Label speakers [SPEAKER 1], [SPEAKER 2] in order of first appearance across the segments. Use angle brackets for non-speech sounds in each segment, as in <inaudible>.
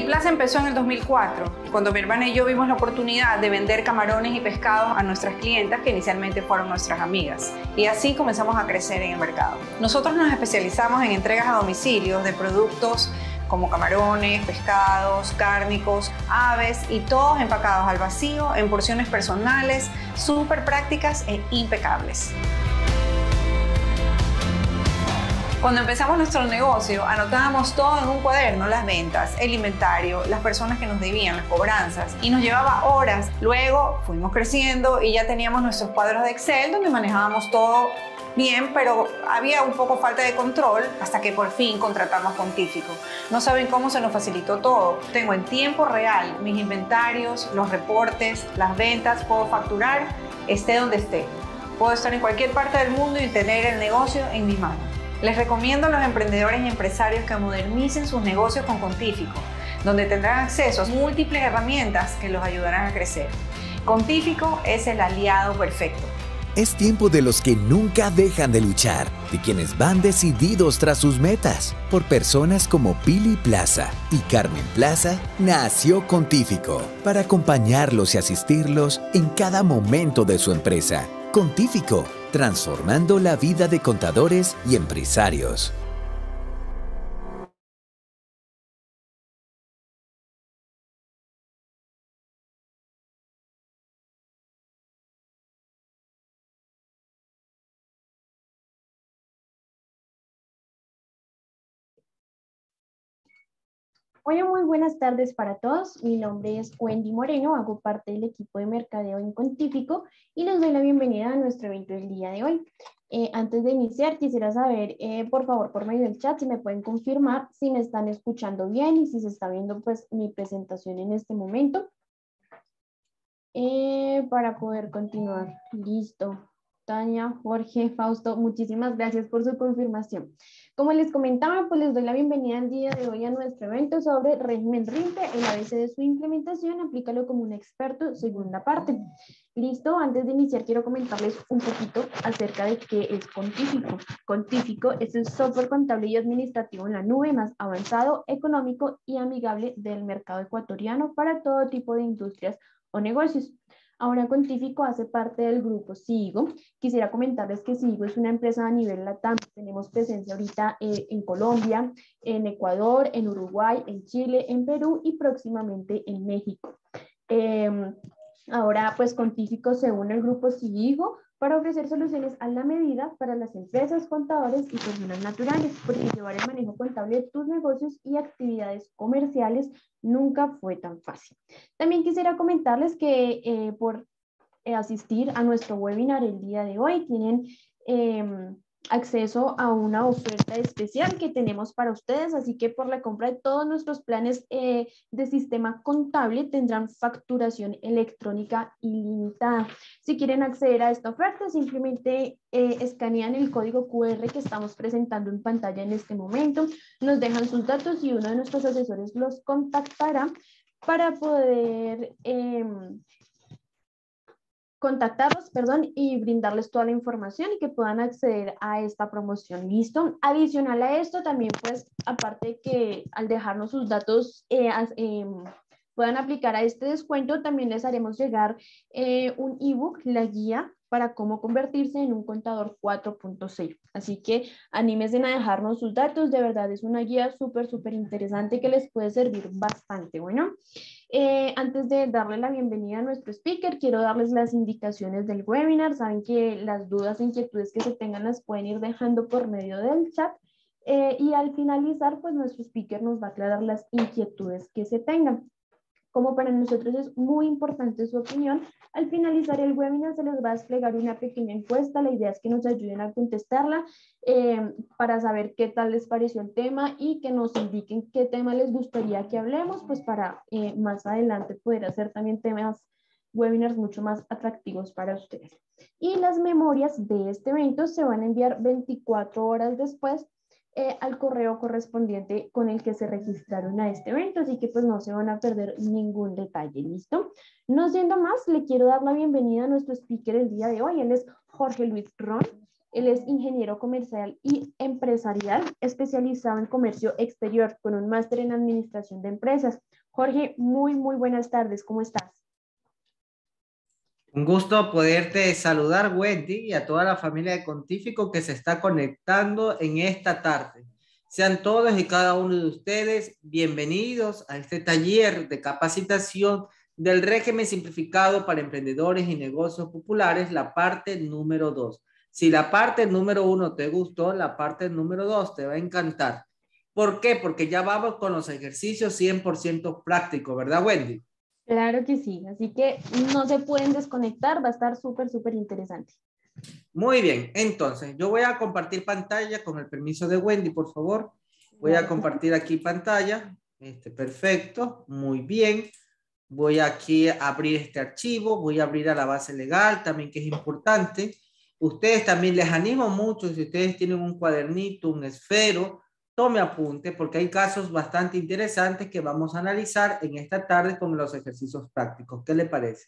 [SPEAKER 1] Plaza empezó en el 2004, cuando mi hermana y yo vimos la oportunidad de vender camarones y pescados a nuestras clientas que inicialmente fueron nuestras amigas, y así comenzamos a crecer en el mercado. Nosotros nos especializamos en entregas a domicilio de productos como camarones, pescados, cárnicos, aves y todos empacados al vacío en porciones personales, súper prácticas e impecables. Cuando empezamos nuestro negocio, anotábamos todo en un cuaderno, las ventas, el inventario, las personas que nos debían, las cobranzas, y nos llevaba horas. Luego fuimos creciendo y ya teníamos nuestros cuadros de Excel donde manejábamos todo bien, pero había un poco falta de control hasta que por fin contratamos con Tífico. No saben cómo se nos facilitó todo. Tengo en tiempo real mis inventarios, los reportes, las ventas, puedo facturar, esté donde esté. Puedo estar en cualquier parte del mundo y tener el negocio en mis manos. Les recomiendo a los emprendedores y empresarios que modernicen sus negocios con Contífico, donde tendrán acceso a múltiples herramientas que los ayudarán a crecer. Contífico es el aliado perfecto.
[SPEAKER 2] Es tiempo de los que nunca dejan de luchar, de quienes van decididos tras sus metas. Por personas como Pili Plaza y Carmen Plaza, nació Contífico para acompañarlos y asistirlos en cada momento de su empresa Contífico, transformando la vida de contadores y empresarios.
[SPEAKER 3] Hola, muy buenas tardes para todos. Mi nombre es Wendy Moreno, hago parte del equipo de mercadeo en Contífico y les doy la bienvenida a nuestro evento del día de hoy. Eh, antes de iniciar, quisiera saber, eh, por favor, por medio del chat, si me pueden confirmar si me están escuchando bien y si se está viendo pues mi presentación en este momento. Eh, para poder continuar. Listo. Tania, Jorge, Fausto, muchísimas gracias por su confirmación. Como les comentaba, pues les doy la bienvenida al día de hoy a nuestro evento sobre régimen RIMPE, el ABC de su implementación, aplícalo como un experto, segunda parte. Listo, antes de iniciar quiero comentarles un poquito acerca de qué es Contífico. Contífico es el software contable y administrativo en la nube más avanzado, económico y amigable del mercado ecuatoriano para todo tipo de industrias o negocios. Ahora Contífico hace parte del grupo SIGO. Quisiera comentarles que SIGO es una empresa a nivel LATAM. Tenemos presencia ahorita eh, en Colombia, en Ecuador, en Uruguay, en Chile, en Perú y próximamente en México. Em, ahora, pues Contífico, se une al grupo SIGO para ofrecer soluciones a la medida para las empresas, contadores y personas naturales, porque llevar el manejo contable de tus negocios y actividades comerciales nunca fue tan fácil. También quisiera comentarles que eh, por eh, asistir a nuestro webinar el día de hoy tienen... Em, acceso a una oferta especial que tenemos para ustedes, así que por la compra de todos nuestros planes eh, de sistema contable tendrán facturación electrónica ilimitada. Si quieren acceder a esta oferta, simplemente eh, escanean el código QR que estamos presentando en pantalla en este momento, nos dejan sus datos y uno de nuestros asesores los contactará para poder em, contactarlos, perdón, y brindarles toda la información y que puedan acceder a esta promoción. ¿Listo? Adicional a esto, también pues, aparte que al dejarnos sus datos, eh, em, puedan aplicar a este descuento, también les haremos llegar eh, un ebook, la guía para cómo convertirse en un contador 4.6. Así que anímense a dejarnos sus datos, de verdad es una guía súper, súper interesante que les puede servir bastante. Bueno, eh, antes de darle la bienvenida a nuestro speaker, quiero darles las indicaciones del webinar. Saben que las dudas e inquietudes que se tengan las pueden ir dejando por medio del chat. Eh, y al finalizar, pues nuestro speaker nos va a aclarar las inquietudes que se tengan. Como para nosotros es muy importante su opinión, al finalizar el webinar se les va a desplegar una pequeña encuesta. La idea es que nos ayuden a contestarla eh, para saber qué tal les pareció el tema y que nos indiquen qué tema les gustaría que hablemos, pues para eh, más adelante poder hacer también temas webinars mucho más atractivos para ustedes. Y las memorias de este evento se van a enviar 24 horas después eh, al correo correspondiente con el que se registraron a este evento, así que pues no se van a perder ningún detalle, ¿listo? No siendo más, le quiero dar la bienvenida a nuestro speaker el día de hoy, él es Jorge Luis Ron, él es ingeniero comercial y empresarial especializado en comercio exterior con un máster en administración de empresas. Jorge, muy, muy buenas tardes, ¿cómo estás?
[SPEAKER 2] Un gusto poderte saludar, Wendy, y a toda la familia de Contífico que se está conectando en esta tarde. Sean todos y cada uno de ustedes bienvenidos a este taller de capacitación del régimen simplificado para emprendedores y negocios populares, la parte número dos. Si la parte número uno te gustó, la parte número dos te va a encantar. ¿Por qué? Porque ya vamos con los ejercicios 100% prácticos, ¿verdad, Wendy?
[SPEAKER 3] Claro que sí, así que no se pueden desconectar, va a estar súper, súper interesante.
[SPEAKER 2] Muy bien, entonces yo voy a compartir pantalla con el permiso de Wendy, por favor. Voy a compartir aquí pantalla. Este, perfecto, muy bien. Voy aquí a abrir este archivo, voy a abrir a la base legal también, que es importante. Ustedes también les animo mucho, si ustedes tienen un cuadernito, un esfero, tome apunte porque hay casos bastante interesantes que vamos a analizar en esta tarde con los ejercicios prácticos. ¿Qué le parece?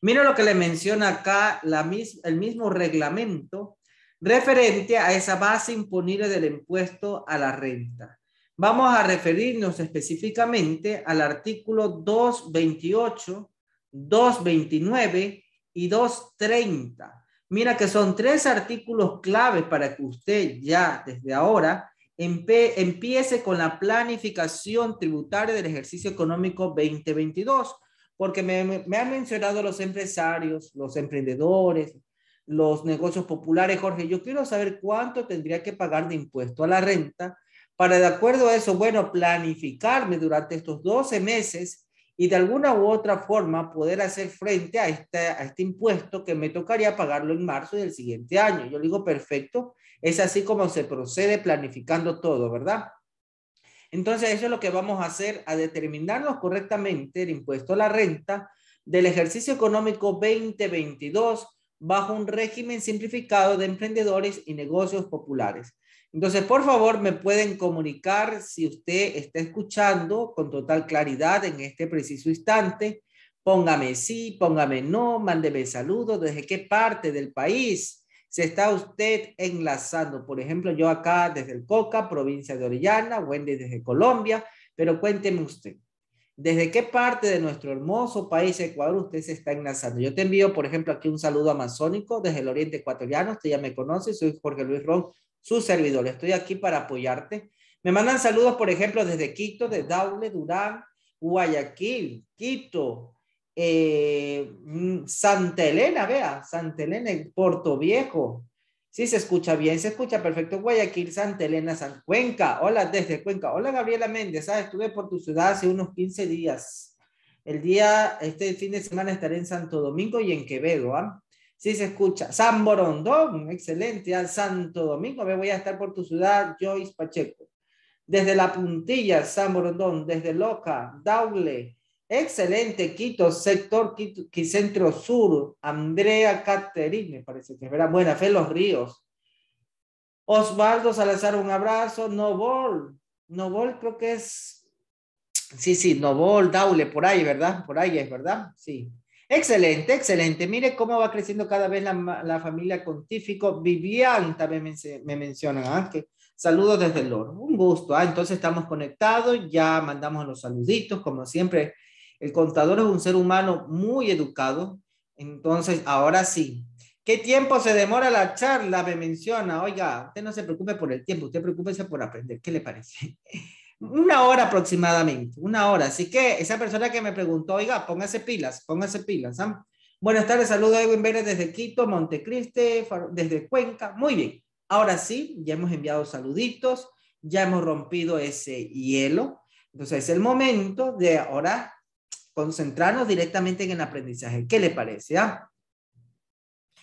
[SPEAKER 2] Mira lo que le menciona acá la el mismo reglamento referente a esa base imponible del impuesto a la renta. Vamos a referirnos específicamente al artículo 228, 229 y 230. Mira que son tres artículos claves para que usted ya desde ahora empiece con la planificación tributaria del ejercicio económico 2022, porque me, han mencionado los empresarios, los emprendedores, los negocios populares, Jorge. Yo quiero saber cuánto tendría que pagar de impuesto a la renta para, de acuerdo a eso, bueno, planificarme durante estos 12 meses y de alguna u otra forma poder hacer frente a este, impuesto que me tocaría pagarlo en marzo del siguiente año. Yo digo, perfecto, es así como se procede planificando todo, ¿verdad? Entonces, eso es lo que vamos a hacer, a determinarnos correctamente el impuesto a la renta del ejercicio económico 2022 bajo un régimen simplificado de emprendedores y negocios populares. Entonces, por favor, me pueden comunicar si usted está escuchando con total claridad en este preciso instante. Póngame sí, póngame no, mándeme saludos, desde qué parte del país, se está usted enlazando, por ejemplo, yo acá desde el Coca, provincia de Orellana, Wendy desde Colombia, pero cuénteme usted, ¿desde qué parte de nuestro hermoso país Ecuador usted se está enlazando? Yo te envío, por ejemplo, aquí un saludo amazónico desde el oriente ecuatoriano, usted ya me conoce, soy Jorge Luis Ron, su servidor, estoy aquí para apoyarte. Me mandan saludos, por ejemplo, desde Quito, de Daule, Durán, Guayaquil, Quito, eh, mm, Santa Elena, vea, Santa Elena, Porto Viejo. Sí, se escucha bien, se escucha perfecto. Guayaquil, Santa Elena, San Cuenca. Hola desde Cuenca. Hola Gabriela Méndez. Ah, estuve por tu ciudad hace unos 15 días. El día, este fin de semana estaré en Santo Domingo y en Quevedo. si ¿ah? Sí, se escucha. San Borondón, excelente. Al Santo Domingo, me voy a estar por tu ciudad, Joyce Pacheco. Desde La Puntilla, San Borondón. Desde Loca, Daule, Excelente, Quito, sector Quito, Centro Sur, Andrea Caterine, me parece que es verdad. Buena fe, Los Ríos. Osvaldo Salazar, un abrazo. Novol, Novol creo que es. Sí, sí, Novol, Daule, por ahí, ¿verdad? Por ahí es, ¿verdad? Sí. Excelente, excelente. Mire cómo va creciendo cada vez la, la familia Contífico. Vivian también me, me mencionan, ¿ah? que saludos desde el oro Un gusto, ¿ah? Entonces estamos conectados, ya mandamos los saluditos, como siempre el contador es un ser humano muy educado. Entonces, ahora sí. ¿Qué tiempo se demora la charla? Me menciona. Oiga, usted no se preocupe por el tiempo, usted preocúpese por aprender. ¿Qué le parece? <laughs> Una hora aproximadamente, una hora. Así que esa persona que me preguntó, oiga, póngase pilas, póngase pilas. ¿ah? Buenas tardes, saludos a Edwin Vélez desde Quito, Montecriste, desde Cuenca. Muy bien. Ahora sí, ya hemos enviado saluditos, ya hemos rompido ese hielo. Entonces es el momento de ahora concentrarnos directamente en el aprendizaje. ¿Qué le parece? Ah?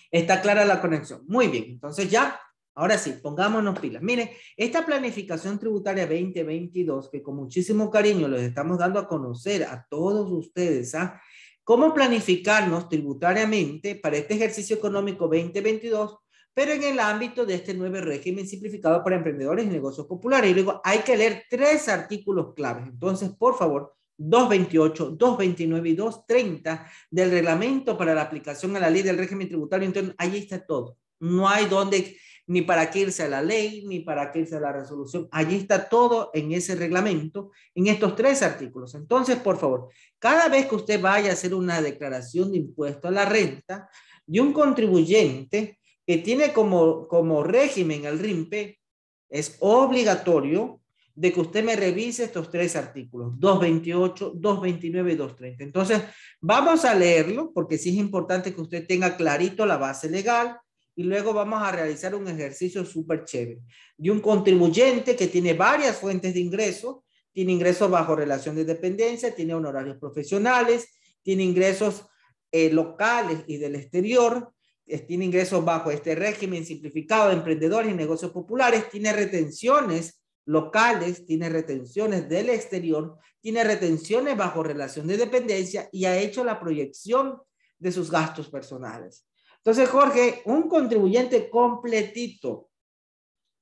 [SPEAKER 2] Está clara la conexión. Muy bien, entonces ya, ahora sí, pongámonos pilas. Miren, esta planificación tributaria 2022, que con muchísimo cariño les estamos dando a conocer a todos ustedes, ¿ah? cómo planificarnos tributariamente para este ejercicio económico 2022, pero en el ámbito de este nuevo régimen simplificado para emprendedores y negocios populares. Y luego hay que leer tres artículos claves. Entonces, por favor, 228, 229 y 230 del reglamento para la aplicación a la ley del régimen tributario entonces ahí está todo. No hay donde ni para qué irse a la ley, ni para qué irse a la resolución. Allí está todo en ese reglamento, en estos tres artículos. Entonces, por favor, cada vez que usted vaya a hacer una declaración de impuesto a la renta de un contribuyente que tiene como, como régimen el RIMPE, es obligatorio de que usted me revise estos tres artículos, 228, 229 y 230. Entonces, vamos a leerlo porque sí es importante que usted tenga clarito la base legal y luego vamos a realizar un ejercicio súper chévere de un contribuyente que tiene varias fuentes de ingresos tiene ingresos bajo relación de dependencia, tiene honorarios profesionales, tiene ingresos eh, locales y del exterior, eh, tiene ingresos bajo este régimen simplificado de emprendedores y negocios populares, tiene retenciones locales, tiene retenciones del exterior, tiene retenciones bajo relación de dependencia y ha hecho la proyección de sus gastos personales. Entonces, Jorge, un contribuyente completito,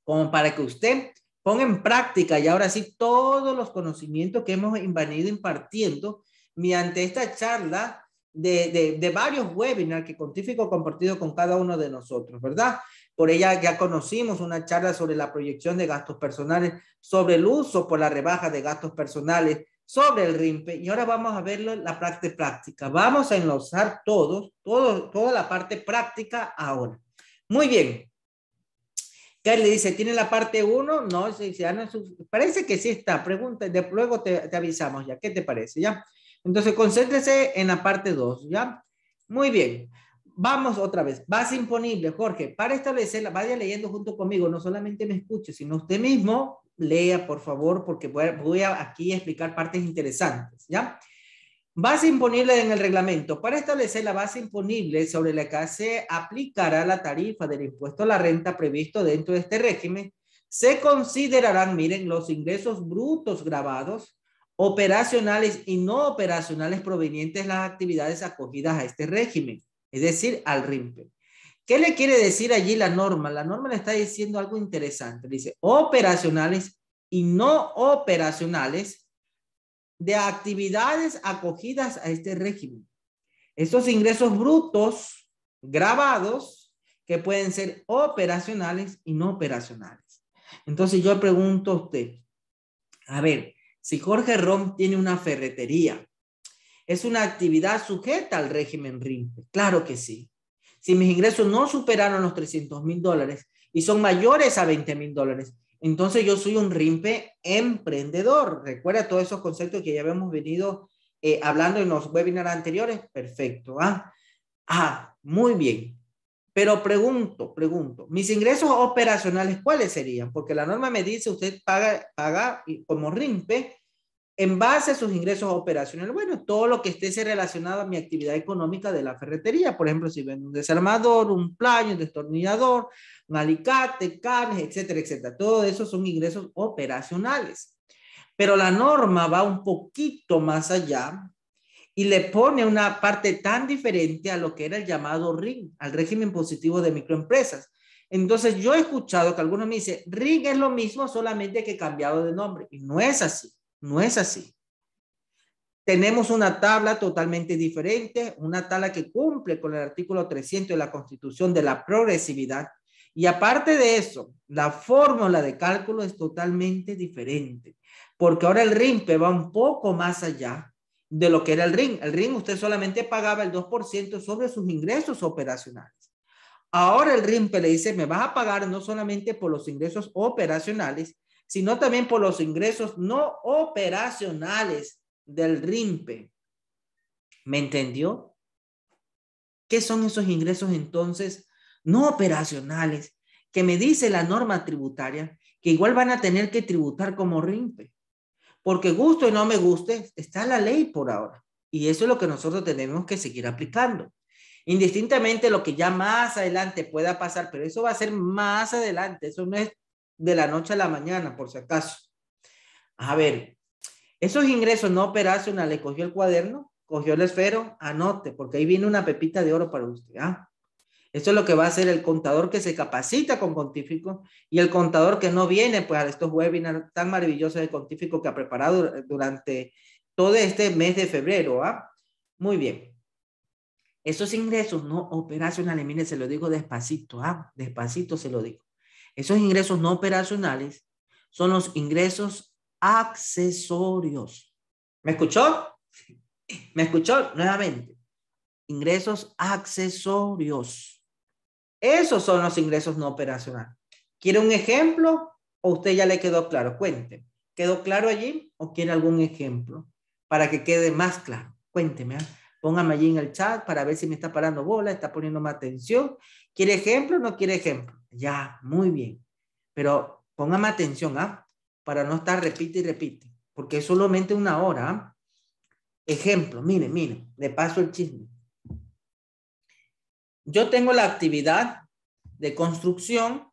[SPEAKER 2] como para que usted ponga en práctica y ahora sí todos los conocimientos que hemos venido impartiendo mediante esta charla de, varios webinars que Contífico compartido con cada uno de nosotros, ¿verdad? Por ella ya conocimos una charla sobre la proyección de gastos personales, sobre el uso por la rebaja de gastos personales, sobre el RIMPE y ahora vamos a verlo la parte práctica. Vamos a enlazar todos, todo, toda la parte práctica ahora. Muy bien. ¿Qué le dice, ¿tiene la parte 1? No, ah, parece que sí está. Pregunta, de, luego te, avisamos ya. ¿Qué te parece? ¿Ya? Entonces, concéntrese en la parte 2, ¿ya? Muy bien. Vamos otra vez. Base imponible, Jorge. Para establecerla, vaya leyendo junto conmigo. No solamente me escuche, sino usted mismo lea, por favor, porque voy, a aquí a explicar partes interesantes. ¿Ya? Base imponible en el reglamento. Para establecer la base imponible sobre la que se aplicará la tarifa del impuesto a la renta previsto dentro de este régimen, se considerarán, miren, los ingresos brutos grabados, operacionales y no operacionales provenientes de las actividades acogidas a este régimen, es decir, al RIMPE. ¿Qué le quiere decir allí la norma? La norma le está diciendo algo interesante. dice operacionales y no operacionales de actividades acogidas a este régimen. Estos ingresos brutos grabados que pueden ser operacionales y no operacionales. Entonces yo pregunto a usted, a ver, si Jorge Rom tiene una ferretería es una actividad sujeta al régimen RIMPE. Claro que sí. Si mis ingresos no superaron los 300 mil dólares y son mayores a 20 mil dólares, entonces yo soy un RIMPE emprendedor. Recuerda todos esos conceptos que ya habíamos venido eh, hablando en los webinars anteriores. Perfecto. ¿ah? ah, muy bien. Pero pregunto, pregunto, mis ingresos operacionales, ¿cuáles serían? Porque la norma me dice, usted paga, paga como RIMPE en base a sus ingresos operacionales, bueno, todo lo que esté relacionado a mi actividad económica de la ferretería, por ejemplo, si vendo un desarmador, un playo, un destornillador, un alicate, carnes, etcétera, etcétera. Todo eso son ingresos operacionales. Pero la norma va un poquito más allá y le pone una parte tan diferente a lo que era el llamado RIG, al régimen positivo de microempresas. Entonces, yo he escuchado que algunos me dicen, RIG es lo mismo, solamente que he cambiado de nombre. Y no es así. No es así. Tenemos una tabla totalmente diferente, una tabla que cumple con el artículo 300 de la Constitución de la progresividad. Y aparte de eso, la fórmula de cálculo es totalmente diferente, porque ahora el RIMPE va un poco más allá de lo que era el RIM. El RIN usted solamente pagaba el 2% sobre sus ingresos operacionales. Ahora el RIMPE le dice, me vas a pagar no solamente por los ingresos operacionales, sino también por los ingresos no operacionales del RIMPE. ¿Me entendió? ¿Qué son esos ingresos entonces no operacionales que me dice la norma tributaria que igual van a tener que tributar como RIMPE? Porque gusto y no me guste, está la ley por ahora. Y eso es lo que nosotros tenemos que seguir aplicando. Indistintamente lo que ya más adelante pueda pasar, pero eso va a ser más adelante, eso no es de la noche a la mañana, por si acaso. A ver, esos ingresos no operacionales, cogió el cuaderno, cogió el esfero, anote, porque ahí viene una pepita de oro para usted. ¿ah? es lo que va a hacer el contador que se capacita con Contífico y el contador que no viene pues, a estos webinars tan maravillosos de Contífico que ha preparado durante todo este mes de febrero. ¿ah? Muy bien. Esos ingresos no operacionales, mire, se lo digo despacito, ¿ah? despacito se lo digo. Esos ingresos no operacionales son los ingresos accesorios. ¿Me escuchó? ¿Me escuchó? Nuevamente. Ingresos accesorios. Esos son los ingresos no operacionales. ¿Quiere un ejemplo o usted ya le quedó claro? Cuente. ¿Quedó claro allí o quiere algún ejemplo para que quede más claro? Cuénteme. ¿ah? Póngame allí en el chat para ver si me está parando bola, está poniendo más atención. ¿Quiere ejemplo o no quiere ejemplo? Ya, muy bien. Pero póngame atención, ¿ah? Para no estar repite y repite, porque es solamente una hora. ¿ah? Ejemplo, mire, mire, le paso el chisme. Yo tengo la actividad de construcción,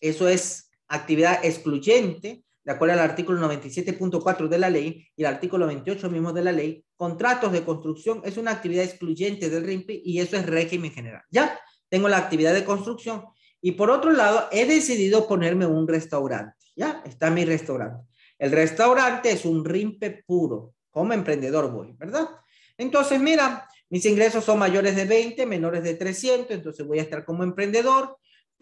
[SPEAKER 2] eso es actividad excluyente, de acuerdo al artículo 97.4 de la ley y el artículo 28 mismo de la ley, contratos de construcción es una actividad excluyente del RIMPI y eso es régimen general. Ya, tengo la actividad de construcción y por otro lado, he decidido ponerme un restaurante. Ya está mi restaurante. El restaurante es un rimpe puro. Como emprendedor voy, ¿verdad? Entonces, mira, mis ingresos son mayores de 20, menores de 300, entonces voy a estar como emprendedor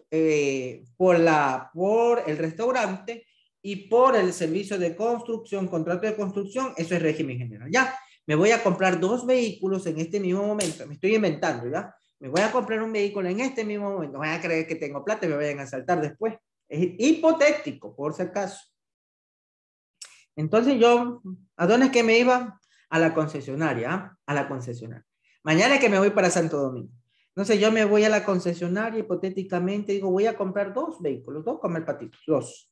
[SPEAKER 2] eh, por, la, por el restaurante y por el servicio de construcción, contrato de construcción, eso es régimen general. Ya, me voy a comprar dos vehículos en este mismo momento, me estoy inventando, ¿ya? me voy a comprar un vehículo en este mismo momento, voy a creer que tengo plata y me vayan a saltar después. Es hipotético, por si acaso. Entonces yo, ¿a dónde es que me iba? A la concesionaria, ¿ah? a la concesionaria. Mañana es que me voy para Santo Domingo. Entonces yo me voy a la concesionaria, hipotéticamente digo, voy a comprar dos vehículos, dos comer patitos, dos.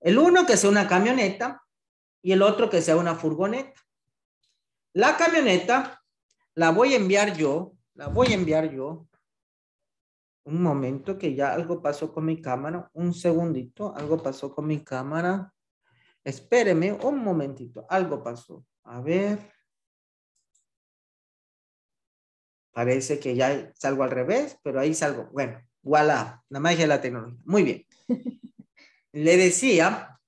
[SPEAKER 2] El uno que sea una camioneta y el otro que sea una furgoneta. La camioneta la voy a enviar yo la voy a enviar yo. Un momento que ya algo pasó con mi cámara. Un segundito, algo pasó con mi cámara. Espéreme un momentito, algo pasó. A ver. Parece que ya salgo al revés, pero ahí salgo. Bueno, voilà, la magia de la tecnología. Muy bien. <laughs> Le decía,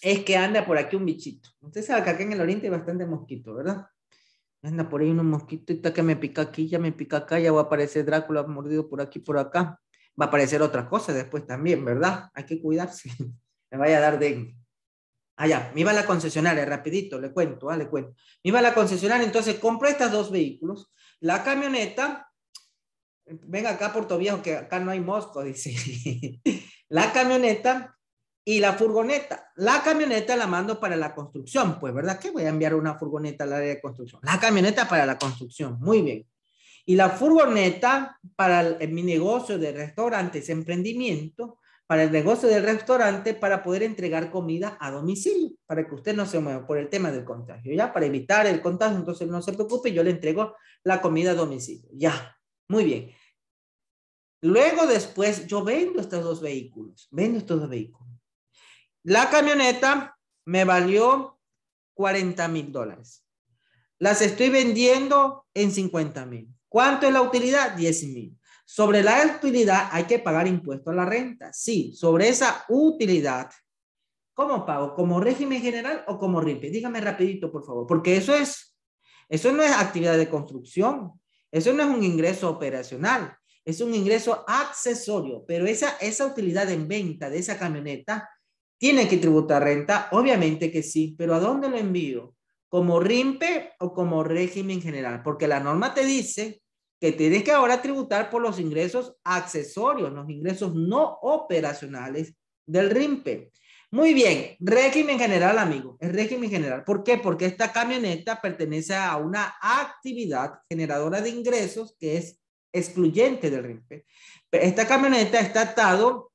[SPEAKER 2] es que anda por aquí un bichito. Usted sabe que acá en el oriente hay bastante mosquito, ¿verdad? anda por ahí un mosquito que me pica aquí, ya me pica acá, ya va a aparecer Drácula mordido por aquí, por acá. Va a aparecer otra cosa después también, ¿verdad? Hay que cuidarse. <laughs> me vaya a dar de Allá, ah, me iba a la concesionaria, rapidito, le cuento, vale ah, le cuento. Me iba a la concesionaria, entonces compré estos dos vehículos. La camioneta, venga acá Puerto Viejo, que acá no hay mosco, <laughs> dice. la camioneta y la furgoneta. La camioneta la mando para la construcción, pues, ¿verdad? Que voy a enviar una furgoneta al área de construcción. La camioneta para la construcción, muy bien. Y la furgoneta para mi negocio de restaurantes, emprendimiento, para el negocio del restaurante, para poder entregar comida a domicilio, para que usted no se mueva por el tema del contagio, ¿ya? Para evitar el contagio, entonces no se preocupe, yo le entrego la comida a domicilio, ya. Muy bien. Luego después yo vendo estos dos vehículos, vendo estos dos vehículos. La camioneta me valió 40 mil dólares. Las estoy vendiendo en 50 mil. ¿Cuánto es la utilidad? 10 mil. Sobre la utilidad hay que pagar impuesto a la renta. Sí, sobre esa utilidad, ¿cómo pago? ¿Como régimen general o como RIPE? Dígame rapidito, por favor, porque eso es, eso no es actividad de construcción, eso no es un ingreso operacional, es un ingreso accesorio, pero esa, esa utilidad en venta de esa camioneta ¿Tiene que tributar renta? Obviamente que sí, pero ¿a dónde lo envío? ¿Como RIMPE o como régimen general? Porque la norma te dice que tienes que ahora tributar por los ingresos accesorios, los ingresos no operacionales del RIMPE. Muy bien, régimen general, amigo, es régimen general. ¿Por qué? Porque esta camioneta pertenece a una actividad generadora de ingresos que es excluyente del RIMPE. Esta camioneta está atado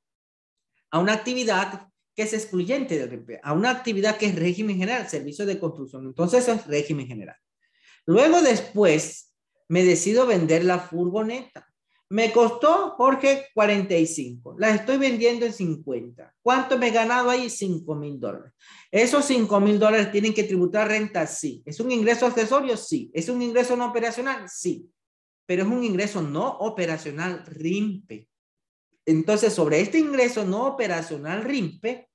[SPEAKER 2] a una actividad que es excluyente de RIMPE, a una actividad que es régimen general, servicio de construcción. Entonces eso es régimen general. Luego después me decido vender la furgoneta. Me costó, Jorge, 45. La estoy vendiendo en 50. ¿Cuánto me he ganado ahí? 5 mil dólares. ¿Esos 5 mil dólares tienen que tributar renta? Sí. ¿Es un ingreso accesorio? Sí. ¿Es un ingreso no operacional? Sí. Pero es un ingreso no operacional RIMPE. Entonces, sobre este ingreso no operacional RIMPE,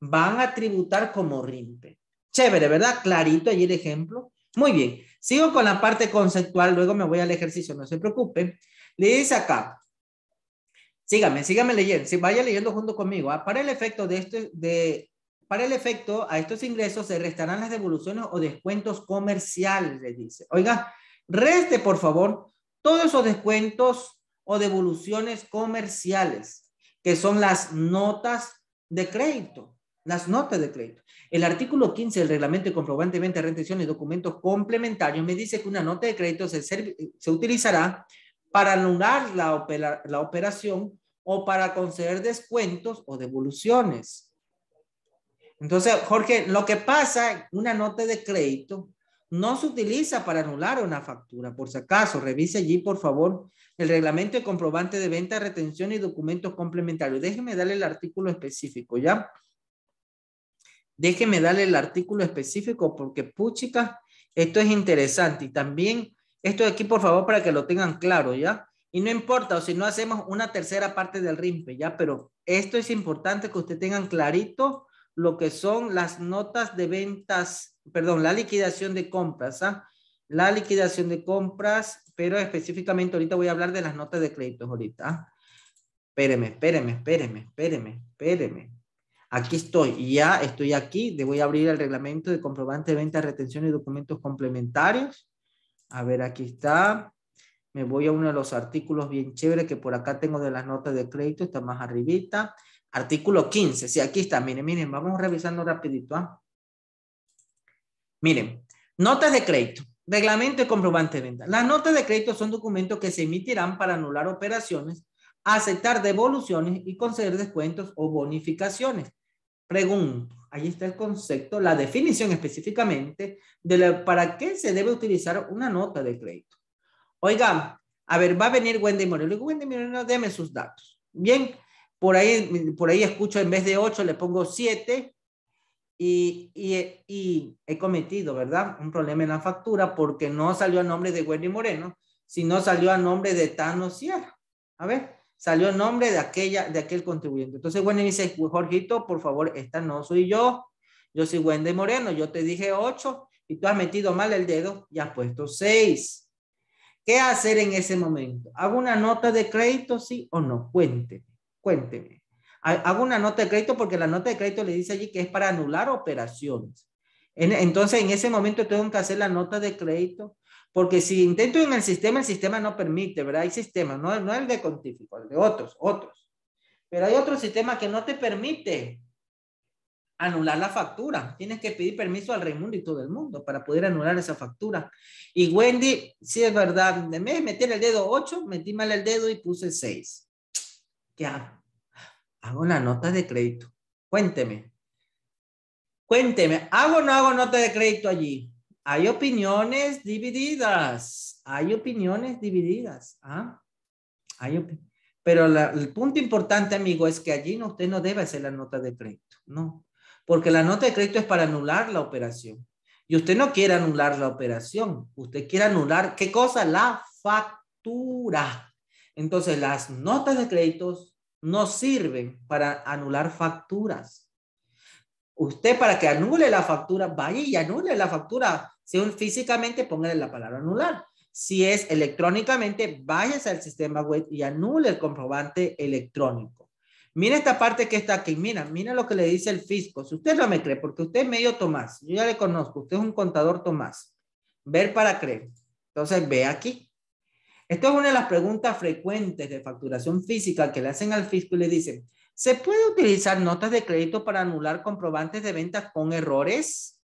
[SPEAKER 2] van a tributar como RIMPE. Chévere, ¿verdad? Clarito allí el ejemplo. Muy bien, sigo con la parte conceptual, luego me voy al ejercicio, no se preocupe. Le dice acá, sígame, sígame leyendo, si vaya leyendo junto conmigo. ¿ah? Para el efecto de este, de, para el efecto a estos ingresos se restarán las devoluciones o descuentos comerciales, le dice. Oiga, reste por favor todos esos descuentos o devoluciones comerciales, que son las notas de crédito, las notas de crédito. El artículo 15 del reglamento de comprobante de venta, rendición y documentos complementarios me dice que una nota de crédito se, utilizará para anular la, la operación o para conceder descuentos o devoluciones. Entonces, Jorge, lo que pasa, una nota de crédito no se utiliza para anular una factura. Por si acaso, revise allí, por favor, el reglamento de comprobante de venta, retención y documentos complementarios. Déjeme darle el artículo específico, ¿ya? Déjeme darle el artículo específico porque, puchica, esto es interesante. Y también, esto de aquí, por favor, para que lo tengan claro, ¿ya? Y no importa, o si no hacemos una tercera parte del RIMPE, ¿ya? Pero esto es importante que usted tengan clarito lo que son las notas de ventas perdón, la liquidación de compras, ¿ah? La liquidación de compras, pero específicamente ahorita voy a hablar de las notas de créditos ahorita. ¿ah? Espéreme, espéreme, espéreme, espéreme, espéreme. Aquí estoy, ya estoy aquí, le voy a abrir el reglamento de comprobante de venta, retención y documentos complementarios. A ver, aquí está. Me voy a uno de los artículos bien chévere que por acá tengo de las notas de crédito, está más arribita. Artículo 15, sí, aquí está, miren, miren, vamos revisando rapidito. ¿ah? Miren, notas de crédito, reglamento y comprobante de venta. Las notas de crédito son documentos que se emitirán para anular operaciones, aceptar devoluciones y conceder descuentos o bonificaciones. Pregunto, ahí está el concepto, la definición específicamente de para qué se debe utilizar una nota de crédito. Oiga, a ver, va a venir Wendy Moreno. Le digo, Wendy Moreno, deme sus datos. Bien, por ahí, por ahí escucho en vez de 8, le pongo 7 y, he cometido, ¿verdad? Un problema en la factura porque no salió a nombre de Wendy Moreno, sino salió a nombre de Tano Sierra. A ver, salió a nombre de aquella, de aquel contribuyente. Entonces Wendy dice, Jorgito, por favor, esta no soy yo. Yo soy Wendy Moreno, yo te dije 8 y tú has metido mal el dedo y has puesto 6. ¿Qué hacer en ese momento? ¿Hago una nota de crédito, sí o no? Cuénteme, cuénteme. Hago una nota de crédito porque la nota de crédito le dice allí que es para anular operaciones. entonces, en ese momento tengo que hacer la nota de crédito, porque si intento en el sistema, el sistema no permite, ¿verdad? Hay sistemas, no, no el de Contífico, el de otros, otros. Pero hay otro sistema que no te permite anular la factura. Tienes que pedir permiso al mundo y todo el mundo para poder anular esa factura. Y Wendy, sí es verdad, me metí en el dedo ocho, metí mal el dedo y puse 6. ¿Qué hago? Hago una nota de crédito. Cuénteme. Cuénteme, ¿hago o no hago nota de crédito allí? Hay opiniones divididas. Hay opiniones divididas. ¿ah? Pero el punto importante, amigo, es que allí no, usted no debe hacer la nota de crédito. No. Porque la nota de crédito es para anular la operación. Y usted no quiere anular la operación. Usted quiere anular, ¿qué cosa? La factura. Entonces, las notas de créditos no sirven para anular facturas. Usted para que anule la factura, vaya y anule la factura. Si es físicamente, póngale la palabra anular. Si es electrónicamente, váyase al sistema web y anule el comprobante electrónico. Mira esta parte que está aquí. Mira, mira lo que le dice el fisco. Si usted no me cree, porque usted es medio Tomás, yo ya le conozco, usted es un contador Tomás. Ver para creer. Entonces, ve aquí. Esto es una de las preguntas frecuentes de facturación física que le hacen al fisco y le dicen, ¿se puede utilizar notas de crédito para anular comprobantes de ventas con errores?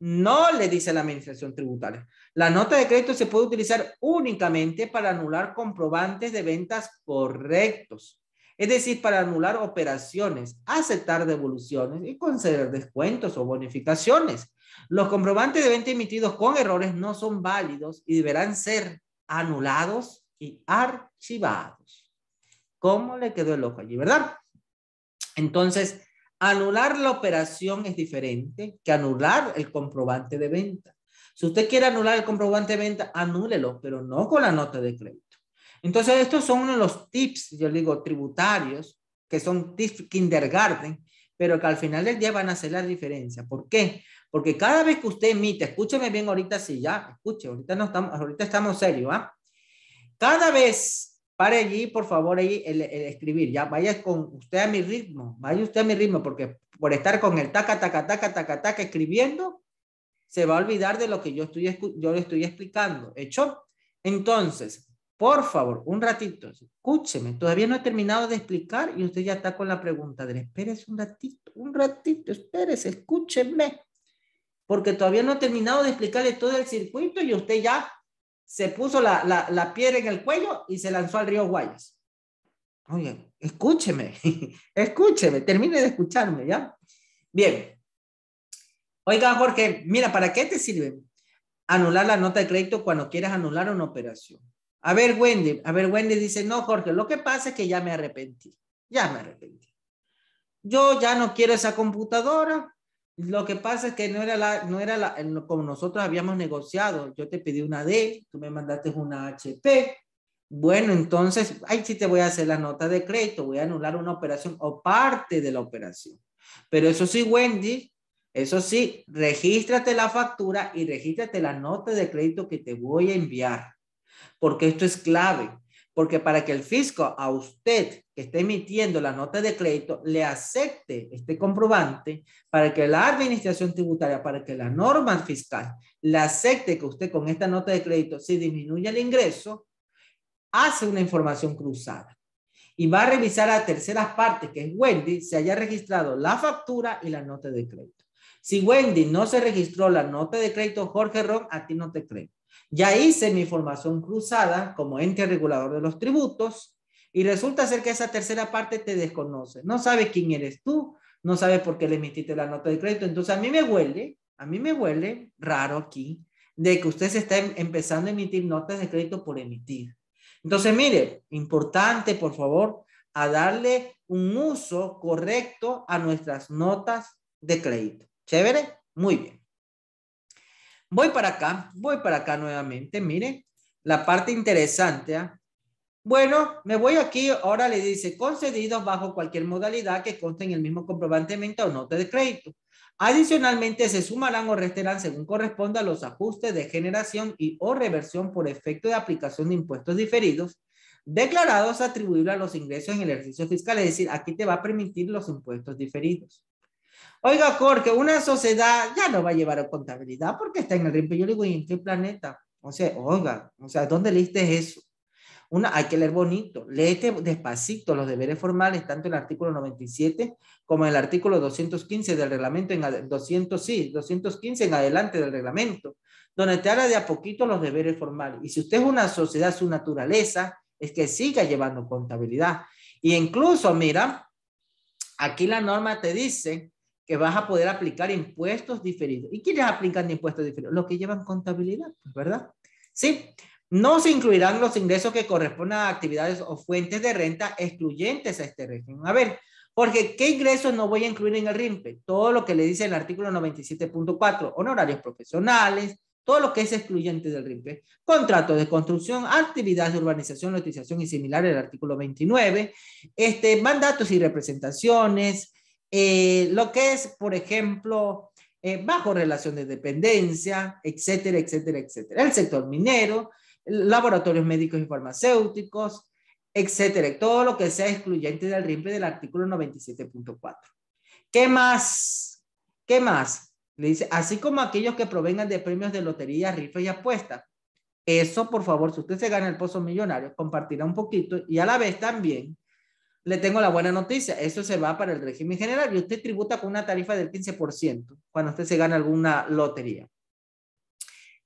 [SPEAKER 2] No, le dice la administración tributaria. La nota de crédito se puede utilizar únicamente para anular comprobantes de ventas correctos, es decir, para anular operaciones, aceptar devoluciones y conceder descuentos o bonificaciones. Los comprobantes de venta emitidos con errores no son válidos y deberán ser anulados y archivados. ¿Cómo le quedó el ojo allí, verdad? Entonces, anular la operación es diferente que anular el comprobante de venta. Si usted quiere anular el comprobante de venta, anúlelo, pero no con la nota de crédito. Entonces, estos son uno de los tips, yo digo, tributarios, que son tips kindergarten, pero que al final del día van a hacer la diferencia. ¿Por qué? Porque cada vez que usted emite, escúcheme bien ahorita, si ya, escuche, ahorita, no estamos, ahorita estamos serios, ¿ah? Cada vez, pare allí, por favor, ahí el, escribir, ya, vaya con usted a mi ritmo, vaya usted a mi ritmo, porque por estar con el taca, taca, taca, taca, taca escribiendo, se va a olvidar de lo que yo estoy, yo le estoy explicando, ¿hecho? Entonces, por favor, un ratito, escúcheme, todavía no he terminado de explicar y usted ya está con la pregunta de, espérese un ratito, un ratito, espérese, escúcheme, porque todavía no he terminado de explicarle todo el circuito y usted ya se puso la, piedra en el cuello y se lanzó al río Guayas. Oye, escúcheme, <laughs> escúcheme, termine de escucharme, ¿ya? Bien. Oiga, Jorge, mira, ¿para qué te sirve anular la nota de crédito cuando quieras anular una operación? A ver, Wendy, a ver, Wendy dice, no, Jorge, lo que pasa es que ya me arrepentí, ya me arrepentí. Yo ya no quiero esa computadora. Lo que pasa es que no era la, no era la, como nosotros habíamos negociado. Yo te pedí una D, tú me mandaste una HP. Bueno, entonces, ahí sí te voy a hacer la nota de crédito, voy a anular una operación o parte de la operación. Pero eso sí, Wendy, eso sí, regístrate la factura y regístrate la nota de crédito que te voy a enviar porque esto es clave, porque para que el fisco a usted que esté emitiendo la nota de crédito le acepte este comprobante, para que la administración tributaria, para que la norma fiscal le acepte que usted con esta nota de crédito, se disminuye el ingreso, hace una información cruzada y va a revisar a terceras partes, que es Wendy, se haya registrado la factura y la nota de crédito. Si Wendy no se registró la nota de crédito, Jorge Ron, a ti no te creo. Ya hice mi formación cruzada como ente regulador de los tributos y resulta ser que esa tercera parte te desconoce. No sabe quién eres tú, no sabe por qué le emitiste la nota de crédito. Entonces a mí me huele, a mí me huele raro aquí de que usted se está em-, empezando a emitir notas de crédito por emitir. Entonces, mire, importante, por favor, a darle un uso correcto a nuestras notas de crédito. ¿Chévere? Muy bien. Voy para acá, voy para acá nuevamente, Mire la parte interesante. ¿ah? Bueno, me voy aquí, ahora le dice, concedidos bajo cualquier modalidad que conste en el mismo comprobante o nota de crédito. Adicionalmente, se sumarán o restarán según corresponda los ajustes de generación y o reversión por efecto de aplicación de impuestos diferidos declarados atribuibles a los ingresos en el ejercicio fiscal. Es decir, aquí te va a permitir los impuestos diferidos. Oiga, Jorge, una sociedad ya no va a llevar a contabilidad porque está en el RIMP. Yo le digo, ¿y en qué planeta? O sea, oiga, o sea, ¿dónde leíste eso? Una, hay que leer bonito, léete despacito los deberes formales, tanto en el artículo 97 como en el artículo 215 del reglamento, en 200, sí, 215 en adelante del reglamento, donde te habla de a poquito los deberes formales. Y si usted es una sociedad, su naturaleza es que siga llevando contabilidad. Y incluso, mira, aquí la norma te dice que vas a poder aplicar impuestos diferidos. ¿Y quiénes aplican impuestos diferidos? Los que llevan contabilidad, pues, ¿verdad? Sí. No se incluirán los ingresos que correspondan a actividades o fuentes de renta excluyentes a este régimen. A ver, porque ¿qué ingresos no voy a incluir en el RIMPE? Todo lo que le dice el artículo 97.4, honorarios profesionales, todo lo que es excluyente del RIMPE, contratos de construcción, actividades de urbanización, notización y similares, el artículo 29, este, mandatos y representaciones, eh, lo que es, por ejemplo, eh, bajo relación de dependencia, etcétera, etcétera, etcétera. El sector minero, laboratorios médicos y farmacéuticos, etcétera. Todo lo que sea excluyente del RIMPE del artículo 97.4. ¿Qué más? ¿Qué más? Le dice, así como aquellos que provengan de premios de lotería, rifa y apuestas. Eso, por favor, si usted se gana el pozo millonario, compartirá un poquito y a la vez también le tengo la buena noticia, eso se va para el régimen general y usted tributa con una tarifa del 15% cuando usted se gana alguna lotería.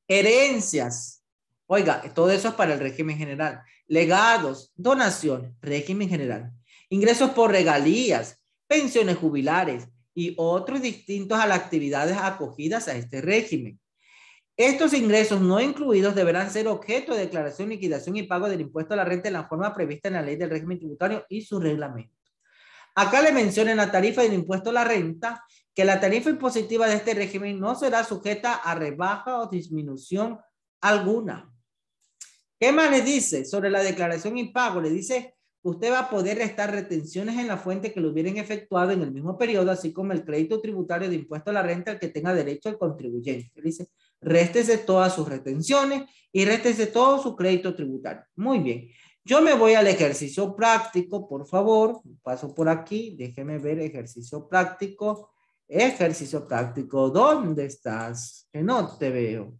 [SPEAKER 2] Herencias, oiga, todo eso es para el régimen general. Legados, donaciones, régimen general. Ingresos por regalías, pensiones jubilares y otros distintos a las actividades acogidas a este régimen. Estos ingresos no incluidos deberán ser objeto de declaración, liquidación y pago del impuesto a la renta en la forma prevista en la ley del régimen tributario y su reglamento. Acá le en la tarifa del impuesto a la renta, que la tarifa impositiva de este régimen no será sujeta a rebaja o disminución alguna. ¿Qué más le dice sobre la declaración y pago? Le dice usted va a poder restar retenciones en la fuente que lo hubieran efectuado en el mismo periodo, así como el crédito tributario de impuesto a la renta al que tenga derecho el contribuyente. Le dice, réstese todas sus retenciones y réstese todo su crédito tributario. Muy bien. Yo me voy al ejercicio práctico, por favor. Paso por aquí. Déjeme ver ejercicio práctico. Ejercicio práctico. ¿Dónde estás? Que no te veo.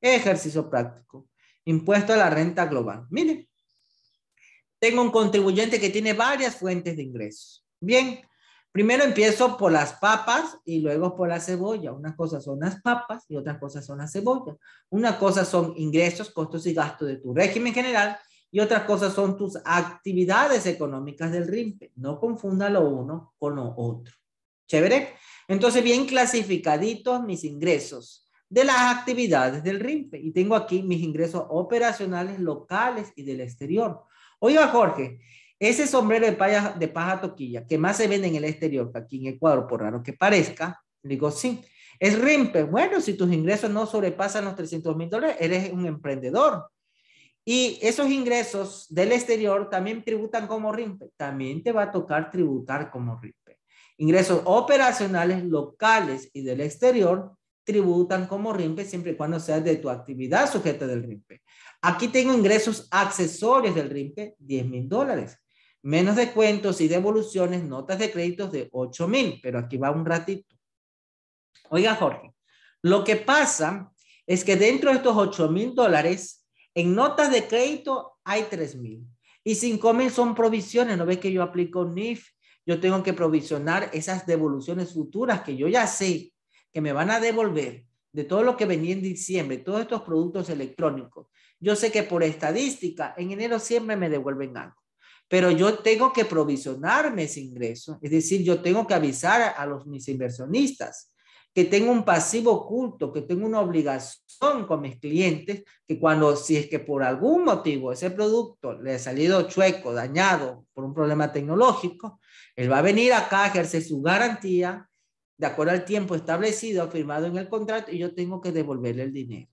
[SPEAKER 2] Ejercicio práctico. Impuesto a la renta global. Mire. Tengo un contribuyente que tiene varias fuentes de ingresos. Bien. Primero empiezo por las papas y luego por la cebolla. Unas cosas son las papas y otras cosas son las cebollas. Una cosa son ingresos, costos y gastos de tu régimen general y otras cosas son tus actividades económicas del RIMPE. No confunda lo uno con lo otro. ¿Chévere? Entonces, bien clasificaditos mis ingresos de las actividades del RIMPE. Y tengo aquí mis ingresos operacionales locales y del exterior. Oiga, Jorge, ese sombrero de, paja, de paja toquilla que más se vende en el exterior aquí en Ecuador, por raro que parezca, digo sí. Es RIMPE. Bueno, si tus ingresos no sobrepasan los 300 mil dólares, eres un emprendedor. Y esos ingresos del exterior también tributan como RIMPE. También te va a tocar tributar como RIMPE. Ingresos operacionales locales y del exterior tributan como RIMPE siempre y cuando seas de tu actividad sujeta del RIMPE. Aquí tengo ingresos accesorios del RIMPE, 10 mil dólares menos descuentos y devoluciones, notas de créditos de 8 mil, pero aquí va un ratito. Oiga, Jorge, lo que pasa es que dentro de estos 8 mil dólares, en notas de crédito hay 3,000. mil y 5 son provisiones. ¿No ves que yo aplico NIF? Yo tengo que provisionar esas devoluciones futuras que yo ya sé que me van a devolver de todo lo que venía en diciembre, todos estos productos electrónicos. Yo sé que por estadística, en enero siempre me devuelven algo pero yo tengo que provisionarme ese ingreso, es decir, yo tengo que avisar a los mis inversionistas que tengo un pasivo oculto, que tengo una obligación con mis clientes, que cuando, si es que por algún motivo ese producto le ha salido chueco, dañado por un problema tecnológico, él va a venir acá a ejercer su garantía de acuerdo al tiempo establecido, firmado en el contrato, y yo tengo que devolverle el dinero.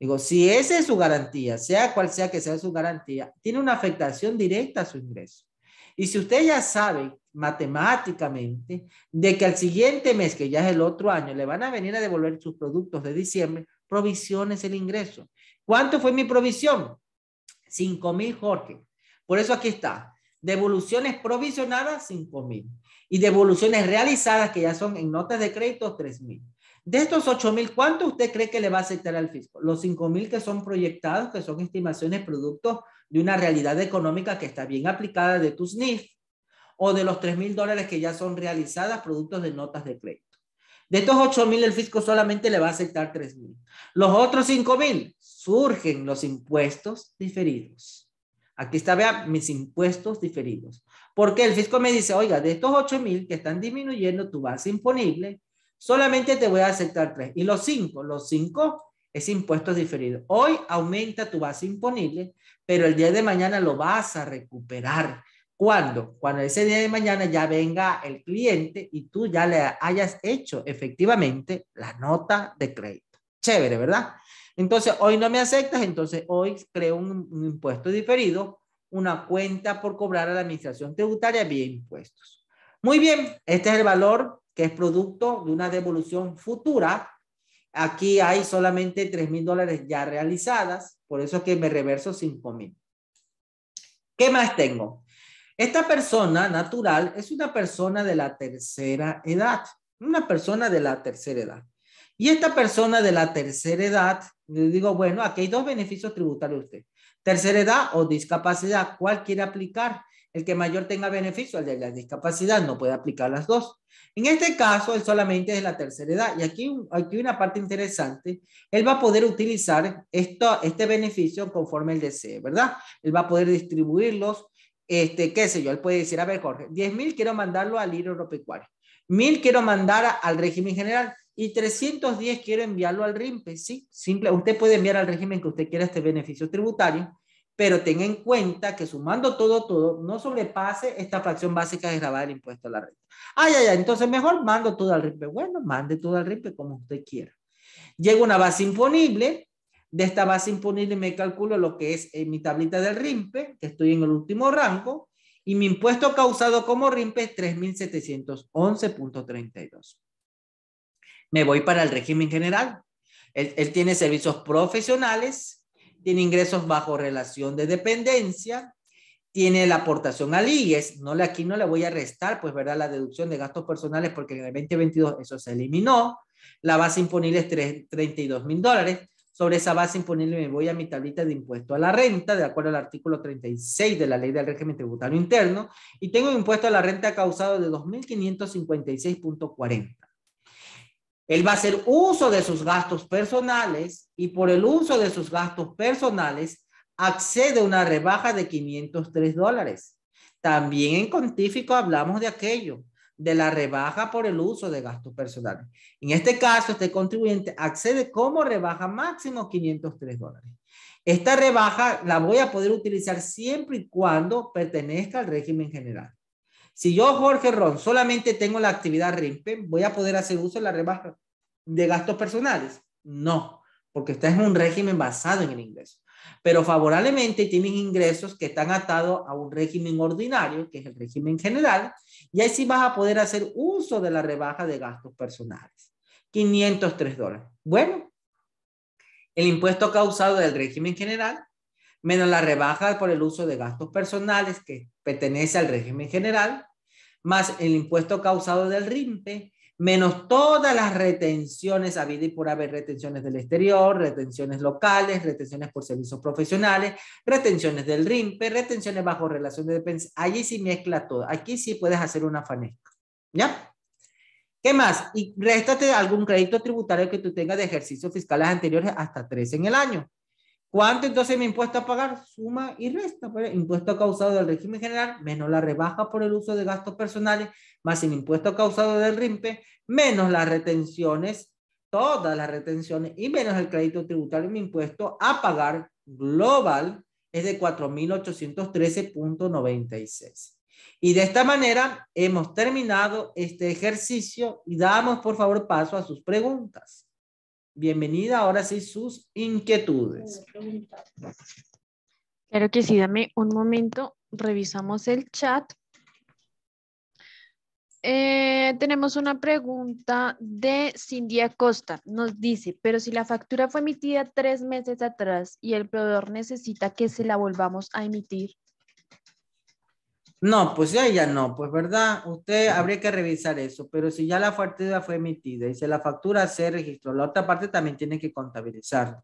[SPEAKER 2] Digo, si esa es su garantía, sea cual sea que sea su garantía, tiene una afectación directa a su ingreso. Y si usted ya sabe matemáticamente de que al siguiente mes, que ya es el otro año, le van a venir a devolver sus productos de diciembre, provisiones el ingreso. ¿Cuánto fue mi provisión? 5 mil, Jorge. Por eso aquí está. Devoluciones provisionadas, 5 mil. Y devoluciones realizadas, que ya son en notas de crédito, 3 mil. De estos 8 mil, ¿cuánto usted cree que le va a aceptar al fisco? Los 5 mil que son proyectados, que son estimaciones producto de una realidad económica que está bien aplicada de tus NIF, o de los 3 mil dólares que ya son realizadas, productos de notas de crédito. De estos 8 mil, el fisco solamente le va a aceptar 3 mil. Los otros 5 mil, surgen los impuestos diferidos. Aquí está, vea mis impuestos diferidos. Porque el fisco me dice, oiga, de estos 8 mil que están disminuyendo tu base imponible, solamente te voy a aceptar tres. Y los cinco, los cinco es impuestos diferidos. Hoy aumenta tu base imponible, pero el día de mañana lo vas a recuperar. ¿Cuándo? Cuando ese día de mañana ya venga el cliente y tú ya le hayas hecho efectivamente la nota de crédito. Chévere, ¿verdad? Entonces, hoy no me aceptas, entonces hoy creo un, impuesto diferido, una cuenta por cobrar a la administración tributaria vía impuestos. Muy bien, este es el valor que es producto de una devolución futura. Aquí hay solamente 3 mil dólares ya realizadas, por eso que me reverso 5 mil. ¿Qué más tengo? Esta persona natural es una persona de la tercera edad, una persona de la tercera edad. Y esta persona de la tercera edad, le digo, bueno, aquí hay dos beneficios tributarios usted. Tercera edad o discapacidad, ¿cuál quiere aplicar? El que mayor tenga beneficio al de la discapacidad no puede aplicar las dos. En este caso, él solamente es de la tercera edad. Y aquí, aquí una parte interesante. Él va a poder utilizar esto, este beneficio conforme él desee, ¿verdad? Él va a poder distribuirlos. Este, qué sé yo, él puede decir, a ver, Jorge, 10 mil quiero mandarlo al hilo 1.000 Mil quiero mandar al régimen general y 310 quiero enviarlo al RIMPE, ¿sí? Simple, usted puede enviar al régimen que usted quiera este beneficio tributario pero ten en cuenta que sumando todo, todo, no sobrepase esta fracción básica de grabar el impuesto a la renta. Ay, ya, ay, entonces mejor mando todo al RIMPE. Bueno, mande todo al RIMPE como usted quiera. a una base imponible, de esta base imponible me calculo lo que es en eh, mi tablita del RIMPE, que estoy en el último rango, y mi impuesto causado como RIMPE es 3.711.32. Me voy para el régimen general. Él, él, tiene servicios profesionales, tiene ingresos bajo relación de dependencia, tiene la aportación al IES, no le, aquí no le voy a restar, pues, ¿verdad? La deducción de gastos personales, porque en el 2022 eso se eliminó. La base imponible es 32 mil dólares. Sobre esa base imponible me voy a mi tablita de impuesto a la renta, de acuerdo al artículo 36 de la ley del régimen tributario interno, y tengo impuesto a la renta causado de 2.556.40. Él va a hacer uso de sus gastos personales y por el uso de sus gastos personales accede a una rebaja de 503 dólares. También en Contífico hablamos de aquello, de la rebaja por el uso de gastos personales. En este caso, este contribuyente accede como rebaja máximo 503 dólares. Esta rebaja la voy a poder utilizar siempre y cuando pertenezca al régimen general. Si yo, Jorge Ron, solamente tengo la actividad RIMPE, ¿voy a poder hacer uso de la rebaja de gastos personales? No, porque está en un régimen basado en el ingreso. Pero favorablemente tienen ingresos que están atados a un régimen ordinario, que es el régimen general, y ahí sí vas a poder hacer uso de la rebaja de gastos personales. 503 dólares. Bueno, el impuesto causado del régimen general menos la rebaja por el uso de gastos personales que pertenece al régimen general, más el impuesto causado del RIMPE, menos todas las retenciones, habida y por haber retenciones del exterior, retenciones locales, retenciones por servicios profesionales, retenciones del RIMPE, retenciones bajo relación de dependencia. Allí sí mezcla todo. Aquí sí puedes hacer una fanesca. ¿Ya? ¿Qué más? Y réstate algún crédito tributario que tú tengas de ejercicios fiscales anteriores hasta tres en el año. ¿Cuánto entonces mi impuesto a pagar? Suma y resta. Pues, impuesto causado del régimen general menos la rebaja por el uso de gastos personales, más el impuesto causado del RIMPE, menos las retenciones, todas las retenciones, y menos el crédito tributario mi impuesto a pagar global es de 4.813.96. Y de esta manera hemos terminado este ejercicio y damos por favor paso a sus preguntas bienvenida. Ahora sí, sus inquietudes.
[SPEAKER 3] Claro que sí, dame un momento. Revisamos el chat. Eh, tenemos una pregunta de Cindy Acosta. Nos dice, pero si la factura fue emitida tres meses atrás y el proveedor necesita que se la volvamos a emitir.
[SPEAKER 2] No, pues ya, ya no, pues verdad, usted habría que revisar eso, pero si ya la factura fue emitida y si la factura se registró, la otra parte también tiene que contabilizar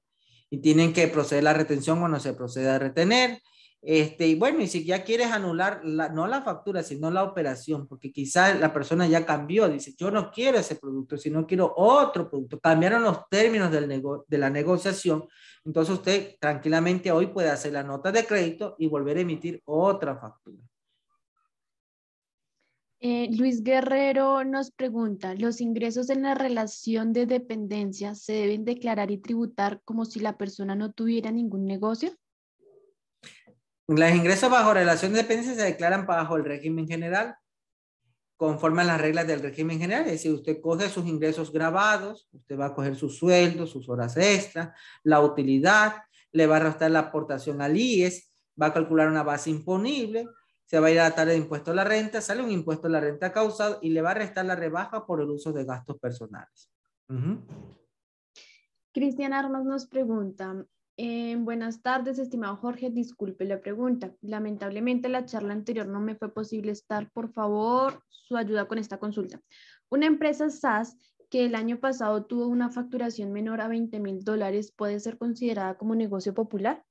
[SPEAKER 2] y tienen que proceder a la retención o no se procede a retener. Este, y bueno, y si ya quieres anular la, no la factura, sino la operación, porque quizá la persona ya cambió, dice, yo no quiero ese producto, sino quiero otro producto. Cambiaron los términos del de la negociación, entonces usted tranquilamente hoy puede hacer la nota de crédito y volver a emitir otra factura.
[SPEAKER 3] Eh, Luis Guerrero nos pregunta, ¿los ingresos en la relación de dependencia se deben declarar y tributar como si la persona no tuviera ningún negocio?
[SPEAKER 2] Los ingresos bajo relación de dependencia se declaran bajo el régimen general, conforme a las reglas del régimen general. Es decir, usted coge sus ingresos grabados, usted va a coger sus sueldos, sus horas extras, la utilidad, le va a restar la aportación al IES, va a calcular una base imponible, se va a ir a la de impuesto a la renta, sale un impuesto a la renta causado y le va a restar la rebaja por el uso de gastos personales.
[SPEAKER 3] Cristian Armas nos pregunta, em, buenas tardes, estimado Jorge, disculpe la pregunta. Lamentablemente la charla anterior no me fue posible estar. Por favor, su ayuda con esta consulta. Una empresa SAS que el año pasado tuvo una facturación menor a 20 mil dólares puede ser considerada como negocio popular?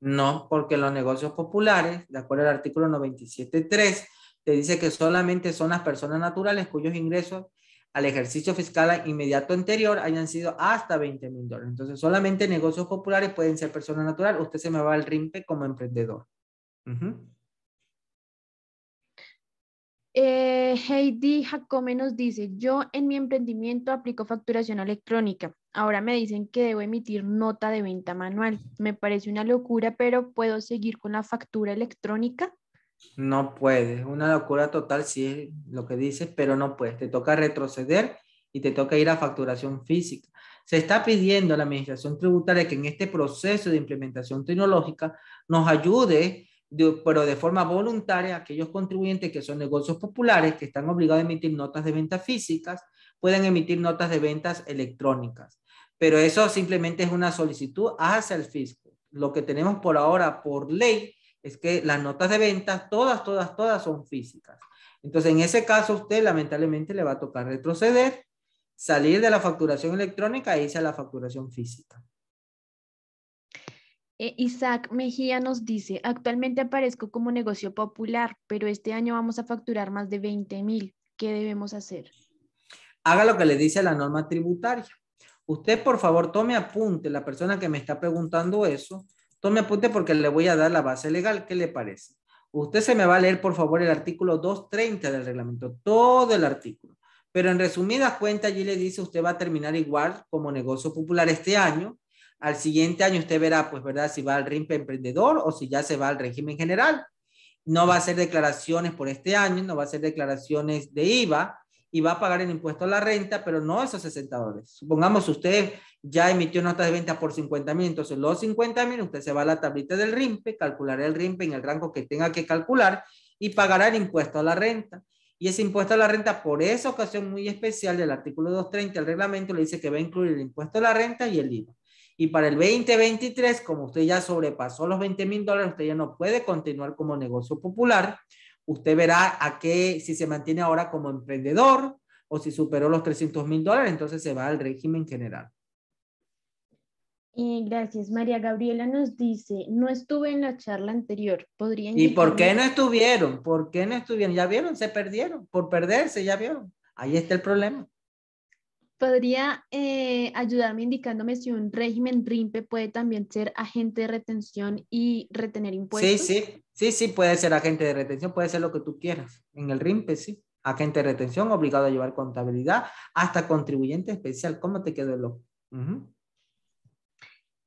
[SPEAKER 2] No, porque los negocios populares, de acuerdo al artículo 97.3, te dice que solamente son las personas naturales cuyos ingresos al ejercicio fiscal inmediato anterior hayan sido hasta 20 mil dólares. Entonces, solamente negocios populares pueden ser personas naturales. Usted se me va al RIMPE como emprendedor.
[SPEAKER 3] Eh, Heidi Jacome nos dice, yo en mi emprendimiento aplico facturación electrónica. Ahora me dicen que debo emitir nota de venta manual. Me parece una locura, pero ¿puedo seguir con la factura electrónica?
[SPEAKER 2] No puedes, una locura total si es lo que dices, pero no puedes. Te toca retroceder y te toca ir a facturación física. Se está pidiendo a la Administración Tributaria que en este proceso de implementación tecnológica nos ayude pero de forma voluntaria, aquellos contribuyentes que son negocios populares, que están obligados a emitir notas de ventas físicas, pueden emitir notas de ventas electrónicas. Pero eso simplemente es una solicitud hacia el fisco. Lo que tenemos por ahora por ley es que las notas de ventas, todas, todas, todas son físicas. Entonces, en ese caso, usted lamentablemente le va a tocar retroceder, salir de la facturación electrónica e irse a la facturación física.
[SPEAKER 3] Eh, Isaac Mejía nos dice, actualmente aparezco como negocio popular, pero este año vamos a facturar más de 20 mil. ¿Qué debemos hacer?
[SPEAKER 2] Haga lo que le dice la norma tributaria. Usted, por favor, tome apunte, la persona que me está preguntando eso, tome apunte porque le voy a dar la base legal. ¿Qué le parece? Usted se me va a leer, por favor, el artículo 230 del reglamento, todo el artículo. Pero en resumidas cuentas, allí le dice, usted va a terminar igual como negocio popular este año, al siguiente año usted verá, pues, ¿verdad? Si va al RIMPE emprendedor o si ya se va al régimen general. No va a hacer declaraciones por este año, no va a hacer declaraciones de IVA y va a pagar el impuesto a la renta, pero no esos 60 dólares. Supongamos usted ya emitió notas de venta por 50 mil, entonces los 50 mil usted se va a la tablita del RIMPE, calculará el RIMPE en el rango que tenga que calcular y pagará el impuesto a la renta. Y ese impuesto a la renta, por esa ocasión muy especial del artículo 230 del reglamento, le dice que va a incluir el impuesto a la renta y el IVA. Y para el 2023, como usted ya sobrepasó los 20 mil dólares, usted ya no puede continuar como negocio popular. Usted verá a qué, si se mantiene ahora como emprendedor o si superó los 300 mil dólares, entonces se va al régimen general.
[SPEAKER 3] Y gracias. María Gabriela nos dice, no estuve en la charla anterior. ¿Podrían ¿Y por qué no estuvieron?
[SPEAKER 2] ¿Por qué no estuvieron? Ya vieron, se perdieron. Por perderse, ya vieron. Ahí está el problema.
[SPEAKER 3] ¿Podría eh, ayudarme indicándome si un régimen RIMPE puede también ser agente de retención y retener impuestos? Sí,
[SPEAKER 2] sí, sí, sí, puede ser agente de retención, puede ser lo que tú quieras. En el RIMPE, sí. Agente de retención, obligado a llevar contabilidad, hasta contribuyente especial. ¿Cómo te quedó el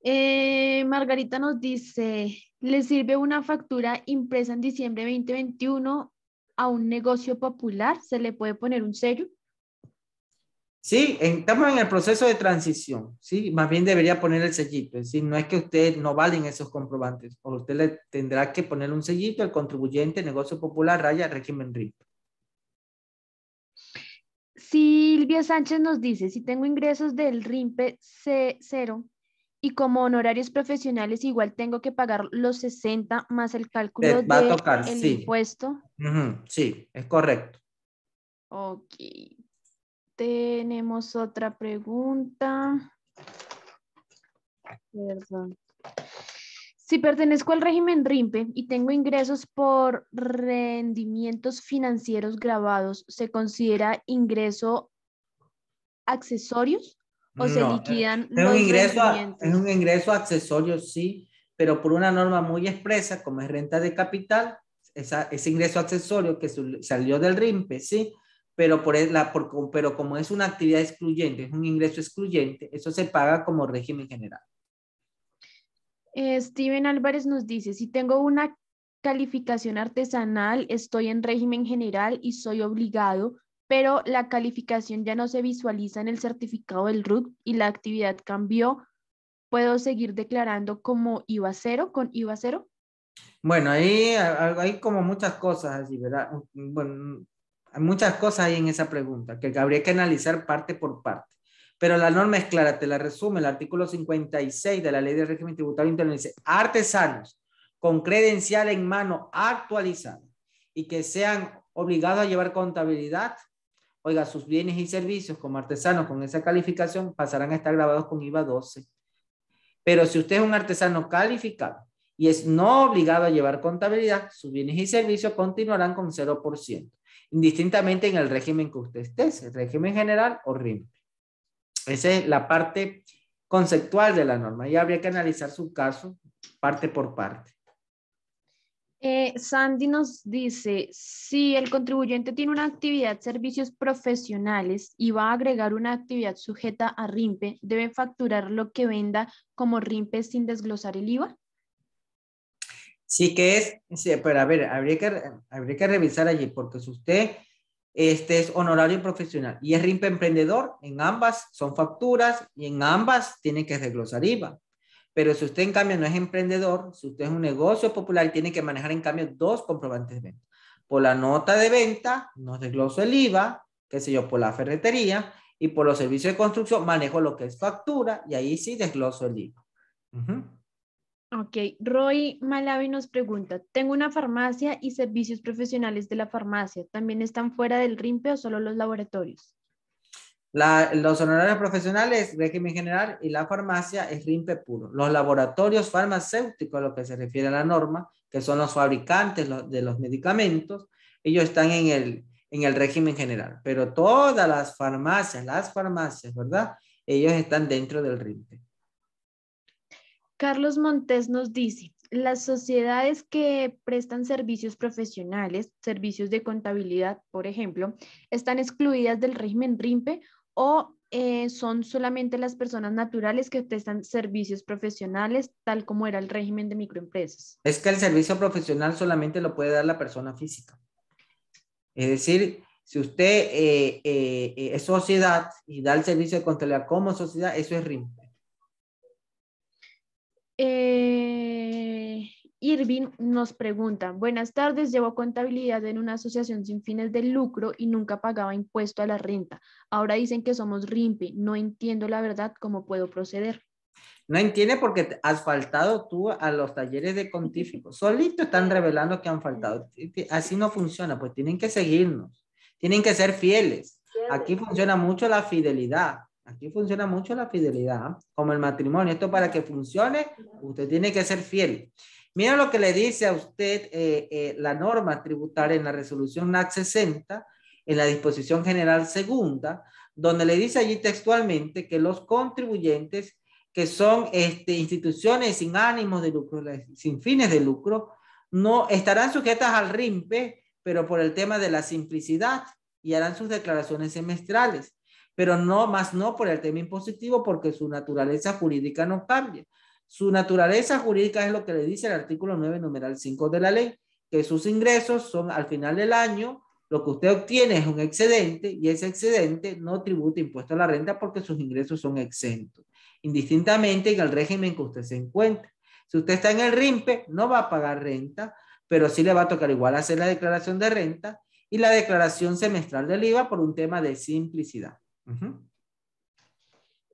[SPEAKER 3] eh, Margarita nos dice, ¿le sirve una factura impresa en diciembre 2021 a un negocio popular? ¿Se le puede poner un sello?
[SPEAKER 2] Sí, estamos en el proceso de transición, ¿sí? Más bien debería poner el sellito, es decir, no es que usted no valen esos comprobantes, o usted le tendrá que poner un sellito al contribuyente, negocio popular, raya, régimen RIP.
[SPEAKER 3] Silvia Sánchez nos dice, si tengo ingresos del RIMPE C0 y como honorarios profesionales igual tengo que pagar los 60 más el cálculo del de impuesto.
[SPEAKER 2] sí, es correcto.
[SPEAKER 3] Ok, tenemos otra pregunta. Si pertenezco al régimen RIMPE y tengo ingresos por rendimientos financieros grabados, ¿se considera ingreso accesorios o se eh, liquidan es los un ingreso, rendimientos?
[SPEAKER 2] Es un ingreso accesorio, sí, pero por una norma muy expresa como es renta de capital, ese ingreso accesorio que salió del RIMPE, sí, pero, por e, la, por, pero como es una actividad excluyente, es un ingreso excluyente, eso se paga como régimen general.
[SPEAKER 3] Eh, Steven Álvarez nos dice, si tengo una calificación artesanal, estoy en régimen general y soy obligado, pero la calificación ya no se visualiza en el certificado del RUT y la actividad cambió, ¿puedo seguir declarando como IVA cero con IVA cero?
[SPEAKER 2] Bueno, ahí hay como muchas cosas así, ¿verdad? Bueno, muchas cosas ahí en esa pregunta que habría que analizar parte por parte. Pero la norma es clara, te la resume el artículo 56 de la Ley de Régimen Tributario Interno. Dice, artesanos con credencial en mano actualizada y que sean obligados a llevar contabilidad, oiga, sus bienes y servicios como artesanos con esa calificación pasarán a estar grabados con IVA 12. Pero si usted es un artesano calificado y es no obligado a llevar contabilidad, sus bienes y servicios continuarán con 0% indistintamente en el régimen que usted esté, el régimen general o RIMPE. Esa es la parte conceptual de la norma y habría que analizar su caso parte por parte.
[SPEAKER 3] Eh, Sandy nos dice, si el contribuyente tiene una actividad servicios profesionales y va a agregar una actividad sujeta a RIMPE, ¿debe facturar lo que venda como RIMPE sin desglosar el IVA?
[SPEAKER 2] Sí que es, pero a ver, habría que, habría que revisar allí, porque si usted este es honorario y profesional y es RIMPE emprendedor, en ambas son facturas y en ambas tiene que desglosar IVA. Pero si usted en cambio no es emprendedor, si usted es un negocio popular, tiene que manejar en cambio dos comprobantes de venta. Por la nota de venta, no desgloso el IVA, qué sé yo, por la ferretería y por los servicios de construcción, manejo lo que es factura y ahí sí desgloso el IVA.
[SPEAKER 3] Ok, Roy Malavi nos pregunta, tengo una farmacia y servicios profesionales de la farmacia, ¿también están fuera del RIMPE o solo los laboratorios?
[SPEAKER 2] los honorarios profesionales, régimen general y la farmacia es RIMPE puro. Los laboratorios farmacéuticos, a lo que se refiere a la norma, que son los fabricantes de los medicamentos, ellos están en el, en el régimen general, pero todas las farmacias, las farmacias, ¿verdad? Ellos están dentro del RIMPE.
[SPEAKER 3] Carlos Montes nos dice, las sociedades que prestan servicios profesionales, servicios de contabilidad, por ejemplo, están excluidas del régimen RIMPE o eh, son solamente las personas naturales que prestan servicios profesionales, tal como era el régimen de microempresas.
[SPEAKER 2] Es que el servicio profesional solamente lo puede dar la persona física. Es decir, si usted eh, eh, es sociedad y da el servicio de contabilidad como sociedad, eso es RIMPE.
[SPEAKER 3] Eh, Irving nos pregunta, buenas tardes, llevo contabilidad en una asociación sin fines de lucro y nunca pagaba impuesto a la renta. Ahora dicen que somos RIMPE, no entiendo la verdad cómo puedo proceder.
[SPEAKER 2] No entiende porque has faltado tú a los talleres de contífico. Solito están revelando que han faltado. Así no funciona, pues tienen que seguirnos, tienen que ser fieles. Aquí funciona mucho la fidelidad. Aquí funciona mucho la fidelidad, ¿ah? como el matrimonio. Esto para que funcione, usted tiene que ser fiel. Mira lo que le dice a usted eh, eh, la norma tributaria en la resolución NAC 60, en la disposición general segunda, donde le dice allí textualmente que los contribuyentes que son este, instituciones sin ánimos de lucro, sin fines de lucro, no estarán sujetas al RIMPE, pero por el tema de la simplicidad y harán sus declaraciones semestrales pero no más no por el tema impositivo porque su naturaleza jurídica no cambia. Su naturaleza jurídica es lo que le dice el artículo 9, numeral 5 de la ley, que sus ingresos son al final del año, lo que usted obtiene es un excedente y ese excedente no tributa impuesto a la renta porque sus ingresos son exentos, indistintamente en el régimen que usted se encuentra. Si usted está en el RIMPE, no va a pagar renta, pero sí le va a tocar igual hacer la declaración de renta y la declaración semestral del IVA por un tema de simplicidad.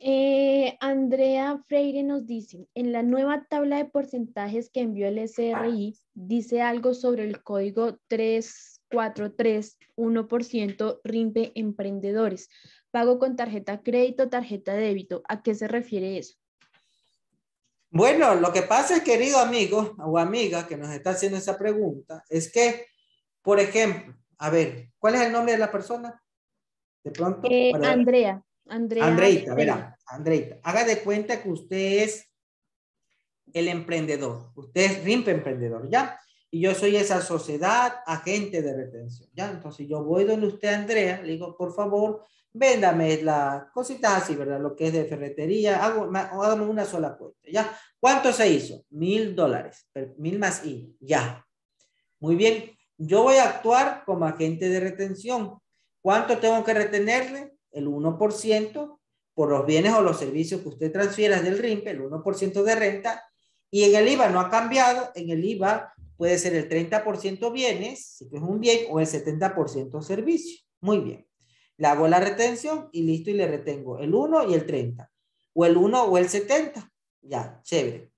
[SPEAKER 3] Eh, Andrea Freire nos dice, en la nueva tabla de porcentajes que envió el SRI, dice algo sobre el código 3431% RIMPE emprendedores. Pago con tarjeta crédito, tarjeta débito. ¿A qué se refiere eso?
[SPEAKER 2] Bueno, lo que pasa, querido amigo o amiga que nos está haciendo esa pregunta, es que, por ejemplo, a ver, ¿cuál es el nombre de la persona? De pronto. Eh,
[SPEAKER 3] Andrea. Andrea. Andreita, verá.
[SPEAKER 2] Andreita, haga de cuenta que usted es el emprendedor. Usted es RIMP emprendedor, ¿ya? Y yo soy esa sociedad agente de retención, ¿ya? Entonces yo voy donde usted, Andrea, le digo, por favor, véndame la cositas así, ¿verdad? Lo que es de ferretería, hago, una sola cuenta, ¿ya? ¿Cuánto se hizo? Mil dólares, mil más y ya. Muy bien, yo voy a actuar como agente de retención. ¿Cuánto tengo que retenerle? El 1% por los bienes o los servicios que usted transfiera del RIMPE, el 1% de renta. Y en el IVA no ha cambiado. En el IVA puede ser el 30% bienes, si es un bien, o el 70% servicio. Muy bien. Le hago la retención y listo, y le retengo el 1 y el 30. O el 1 o el 70. Ya, chévere.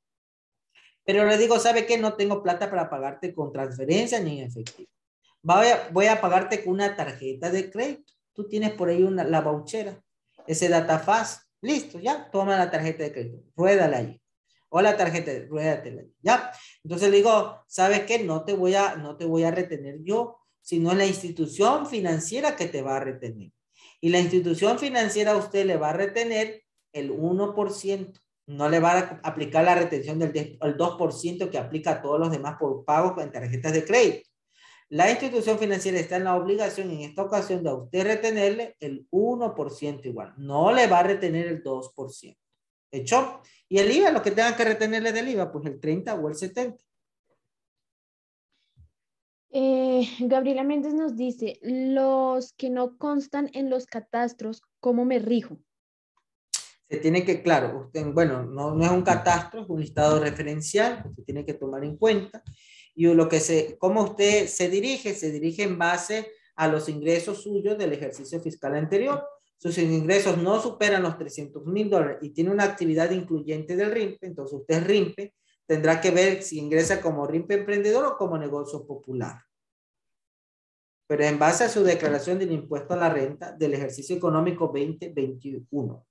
[SPEAKER 2] Pero le digo, ¿sabe qué? No tengo plata para pagarte con transferencia ni en efectivo a, voy a pagarte con una tarjeta de crédito. Tú tienes por ahí una, la vouchera, ese datafaz. Listo, ya, toma la tarjeta de crédito, ruédala ahí. O la tarjeta, ruédatela, ya. Entonces le digo, ¿sabes qué? No te voy a, no te voy a retener yo, sino la institución financiera que te va a retener. Y la institución financiera a usted le va a retener el 1%. No le va a aplicar la retención del 2% que aplica a todos los demás por pagos en tarjetas de crédito. La institución financiera está en la obligación en esta ocasión de a usted retenerle el 1% igual. No le va a retener el 2%. ¿Hecho? Y el IVA, lo que tengan que retenerle del IVA, pues el 30 o el 70.
[SPEAKER 3] Eh, Gabriela Méndez nos dice, los que no constan en los catastros, ¿cómo me rijo?
[SPEAKER 2] Se tiene que, claro, usted, bueno, no, es un catastro, es un listado referencial, que se tiene que tomar en cuenta y lo que se, cómo usted se dirige, se dirige en base a los ingresos suyos del ejercicio fiscal anterior. Sus ingresos no superan los 300 mil dólares y tiene una actividad incluyente del RIMPE, entonces usted RIMPE, tendrá que ver si ingresa como RIMPE emprendedor o como negocio popular. Pero en base a su declaración del impuesto a la renta del ejercicio económico 2021.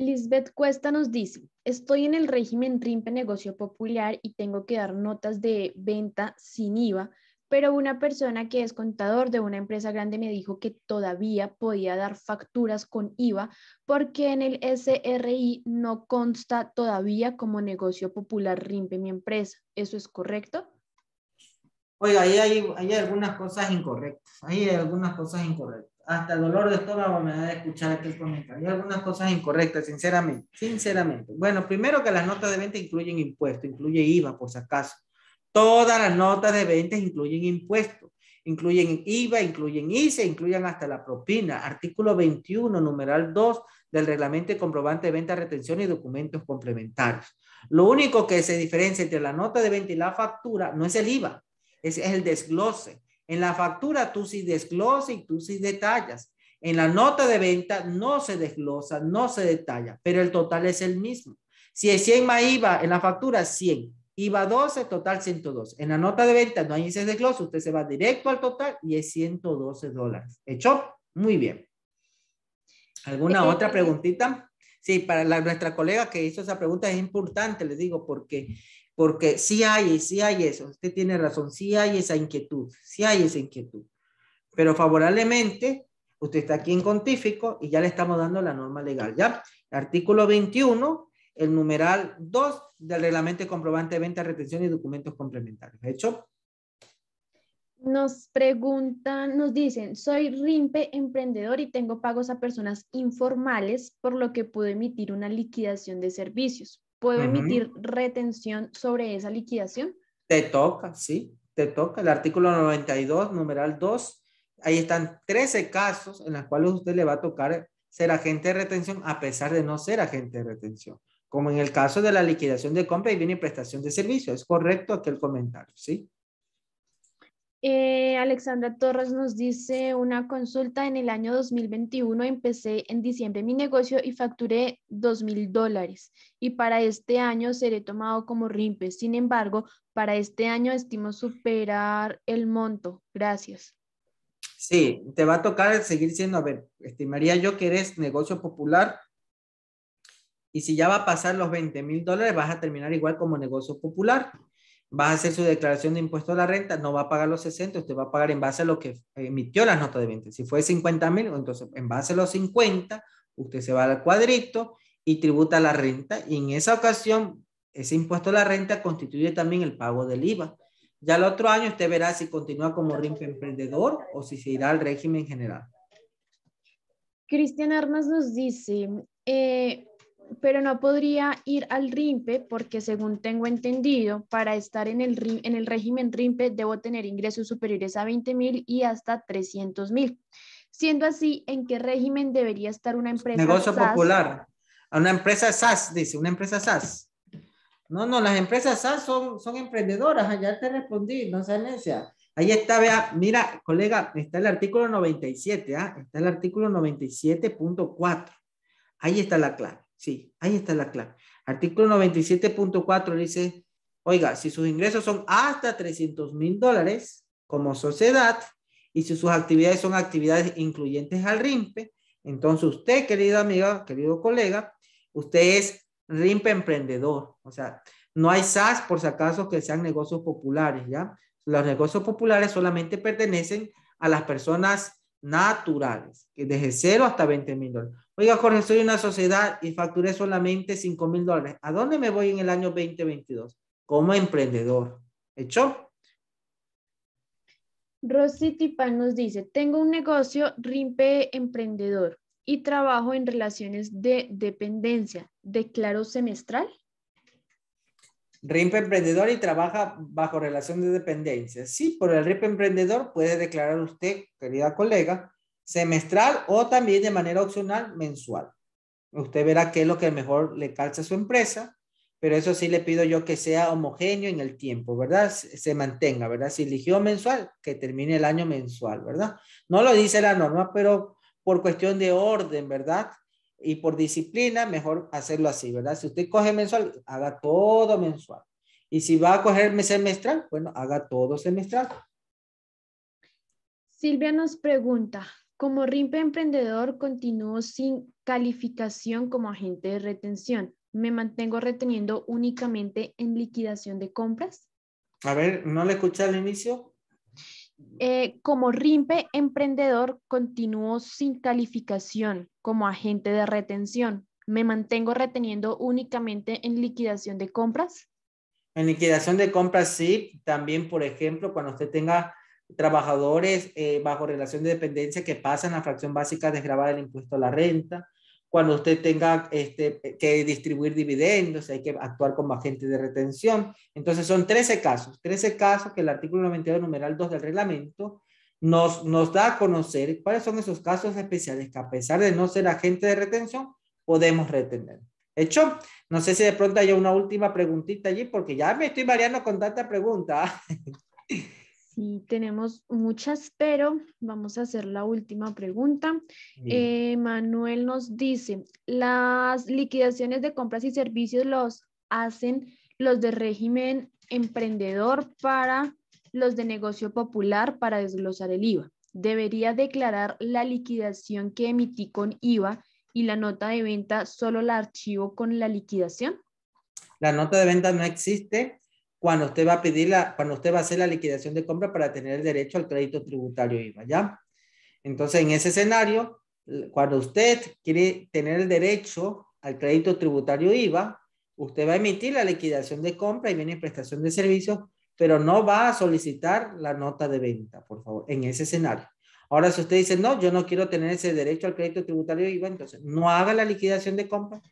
[SPEAKER 3] Lisbeth Cuesta nos dice, estoy en el régimen RIMPE Negocio Popular y tengo que dar notas de venta sin IVA, pero una persona que es contador de una empresa grande me dijo que todavía podía dar facturas con IVA porque en el SRI no consta todavía como negocio popular RIMPE mi empresa. ¿Eso es correcto?
[SPEAKER 2] Oiga, ahí hay, algunas cosas incorrectas, hay algunas cosas incorrectas hasta el dolor de estómago me da de escuchar aquel comentario. Hay algunas cosas incorrectas, sinceramente. Sinceramente. Bueno, primero que las notas de venta incluyen impuesto, incluye IVA, por si acaso. Todas las notas de venta incluyen impuestos. Incluyen IVA, incluyen ICE, incluyen hasta la propina. Artículo 21, numeral 2 del reglamento de comprobante de venta, retención y documentos complementarios. Lo único que se diferencia entre la nota de venta y la factura no es el IVA, es el desglose en la factura tú sí desglosas y tú sí detallas. En la nota de venta no se desglosa, no se detalla, pero el total es el mismo. Si es 100 más IVA, en la factura 100, IVA 12, total 102. En la nota de venta no hay ese desglose, usted se va directo al total y es 112 dólares. ¿Hecho? Muy bien. ¿Alguna otra preguntita? Sí, para nuestra colega que hizo esa pregunta es importante, le digo, porque porque sí hay, sí hay eso, usted tiene razón, sí hay esa inquietud, sí hay esa inquietud. Pero favorablemente, usted está aquí en Contífico y ya le estamos dando la norma legal, ¿ya? Artículo 21, el numeral 2 del reglamento de comprobante de venta, retención y documentos complementarios. ¿Hecho?
[SPEAKER 3] Nos preguntan, nos dicen, soy RIMPE emprendedor y tengo pagos a personas informales, por lo que puedo emitir una liquidación de servicios puedo emitir retención sobre esa liquidación.
[SPEAKER 2] Te toca, sí, te toca. El artículo 92, numeral 2, ahí están 13 casos en los cuales usted le va a tocar ser agente de retención a pesar de no ser agente de retención. Como en el caso de la liquidación de compra y y prestación de servicio. Es correcto aquel comentario, ¿sí?
[SPEAKER 3] Eh, Alexandra Torres nos dice una consulta. En el año 2021 empecé en diciembre mi negocio y facturé dos mil dólares y para este año seré tomado como RIMPE. Sin embargo, para este año estimo superar el monto. Gracias.
[SPEAKER 2] Sí, te va a tocar seguir siendo, a ver, estimaría yo que eres negocio popular y si ya va a pasar los 20 mil dólares vas a terminar igual como negocio popular. Va a hacer su declaración de impuesto a la renta, no va a pagar los 60, usted va a pagar en base a lo que emitió la nota de venta. Si fue 50 mil, entonces en base a los 50, usted se va al cuadrito y tributa la renta. Y en esa ocasión, ese impuesto a la renta constituye también el pago del IVA. Ya el otro año usted verá si continúa como RIMF emprendedor o si se irá al régimen general.
[SPEAKER 3] Cristian Armas nos dice, eh, pero no podría ir al RIMPE porque según tengo entendido, para estar en el, en el régimen RIMPE debo tener ingresos superiores a 20 mil y hasta 300 mil. Siendo así, ¿en qué régimen debería estar una empresa? Negocio popular.
[SPEAKER 2] A una empresa SAS, dice, una empresa SAS. No, no, las empresas SAS son, son emprendedoras, Allá te respondí, no se necia. Ahí está, vea, mira, colega, está el artículo 97, ¿ah? está el artículo 97.4. Ahí está la clave. Sí, ahí está la clave. Artículo 97.4 dice, oiga, si sus ingresos son hasta 300 mil dólares como sociedad y si sus actividades son actividades incluyentes al RIMPE, entonces usted, querida amiga, querido colega, usted es RIMPE emprendedor. O sea, no hay SAS por si acaso que sean negocios populares, ¿ya? Los negocios populares solamente pertenecen a las personas naturales, que desde cero hasta 20 mil dólares. Oiga, Jorge, soy una sociedad y facturé solamente 5 mil dólares. ¿A dónde me voy en el año 2022? Como emprendedor. ¿Hecho?
[SPEAKER 3] Rosy Tipán nos dice, tengo un negocio RIMPE emprendedor y trabajo en relaciones de dependencia. ¿Declaro semestral?
[SPEAKER 2] RIMP emprendedor y trabaja bajo relación de dependencia. Sí, por el Rip emprendedor puede declarar usted, querida colega, semestral o también de manera opcional mensual. Usted verá qué es lo que mejor le calza a su empresa, pero eso sí le pido yo que sea homogéneo en el tiempo, ¿verdad? Se mantenga, ¿verdad? Si eligió mensual, que termine el año mensual, ¿verdad? No lo dice la norma, pero por cuestión de orden, ¿verdad? y por disciplina, mejor hacerlo así, ¿verdad? Si usted coge mensual, haga todo mensual. Y si va a coger semestral, bueno, haga todo semestral.
[SPEAKER 3] Silvia nos pregunta, como RIMPE emprendedor continúo sin calificación como agente de retención, ¿me mantengo reteniendo únicamente en liquidación de compras?
[SPEAKER 2] A ver, no le escuché al inicio.
[SPEAKER 3] Eh, como RIMPE emprendedor continuo sin calificación como agente de retención. ¿Me mantengo reteniendo únicamente en liquidación de compras?
[SPEAKER 2] En liquidación de compras, sí. También, por ejemplo, cuando usted tenga trabajadores eh, bajo relación de dependencia que pasan la fracción básica desgravada del impuesto a la renta, cuando usted tenga este, que distribuir dividendos, hay que actuar como agente de retención. Entonces son 13 casos, 13 casos que el artículo 92, numeral 2 del reglamento nos, nos da a conocer cuáles son esos casos especiales que a pesar de no ser agente de retención, podemos retener. Hecho, no sé si de pronto hay una última preguntita allí, porque ya me estoy variando con tanta pregunta. <laughs>
[SPEAKER 1] Sí,
[SPEAKER 3] tenemos muchas, pero vamos a hacer la última pregunta. Eh, Manuel nos dice, ¿las liquidaciones de compras y servicios los hacen los de régimen emprendedor para los de negocio popular para desglosar el IVA? Debería declarar la liquidación que emití con IVA y la nota de venta solo la archivo con la liquidación.
[SPEAKER 2] La nota de venta no existe cuando usted va a pedir la, cuando usted va a hacer la liquidación de compra para tener el derecho al crédito tributario IVA, ¿ya? Entonces, en ese escenario, cuando usted quiere tener el derecho al crédito tributario IVA, usted va a emitir la liquidación de compra y viene prestación de servicios, pero no va a solicitar la nota de venta, por favor, en ese escenario. Ahora, si usted dice, no, yo no quiero tener ese derecho al crédito tributario IVA, entonces no haga la liquidación de compra,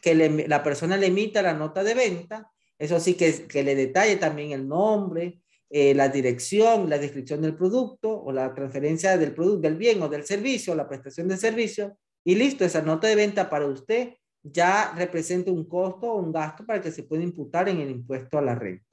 [SPEAKER 2] que la persona le emita la nota de venta eso sí que, que le detalle también el nombre, eh, la dirección, la descripción del producto o la transferencia del producto, del bien o del servicio, la prestación de servicio. Y listo, esa nota de venta para usted ya representa un costo o un gasto para que se pueda imputar en el impuesto a la renta.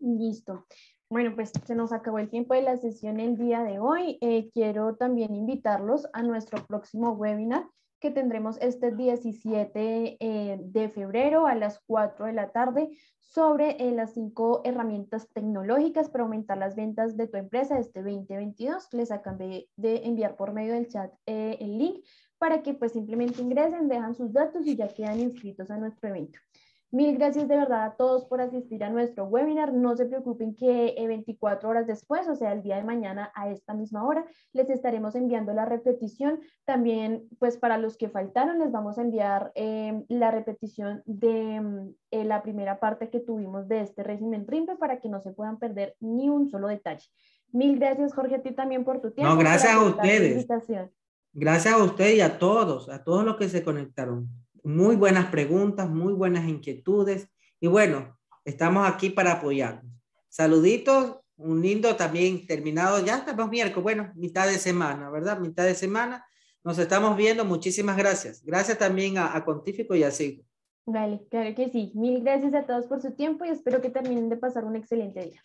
[SPEAKER 3] Listo. Bueno, pues se nos acabó el tiempo de la sesión el día de hoy. Eh, quiero también invitarlos a nuestro próximo webinar que tendremos este 17 eh, de febrero a las 4 de la tarde sobre eh, las cinco herramientas tecnológicas para aumentar las ventas de tu empresa este 2022. Les acabé de enviar por medio del chat eh, el link para que pues simplemente ingresen, dejan sus datos y ya quedan inscritos a nuestro evento. Mil gracias de verdad a todos por asistir a nuestro webinar. No se preocupen que 24 eh, horas después, o sea, el día de mañana a esta misma hora, les estaremos enviando la repetición. También, pues para los que faltaron, les vamos a enviar em, la repetición de em, eh, la primera parte que tuvimos de este régimen RIMPE para que no se puedan perder ni un solo detalle. Mil gracias, Jorge, a ti también por tu tiempo. No, gracias a ustedes.
[SPEAKER 2] Gracias a usted y a todos, a todos los que se conectaron. Muy buenas preguntas, muy buenas inquietudes. Y bueno, estamos aquí para apoyarnos. Saluditos, un lindo también terminado. Ya estamos miércoles, bueno, mitad de semana, ¿verdad? Mitad de semana. Nos estamos viendo. Muchísimas gracias. Gracias también a, a Contífico y a Sigo.
[SPEAKER 3] Vale, claro que sí. Mil gracias a todos por su tiempo y espero que terminen de pasar un excelente día.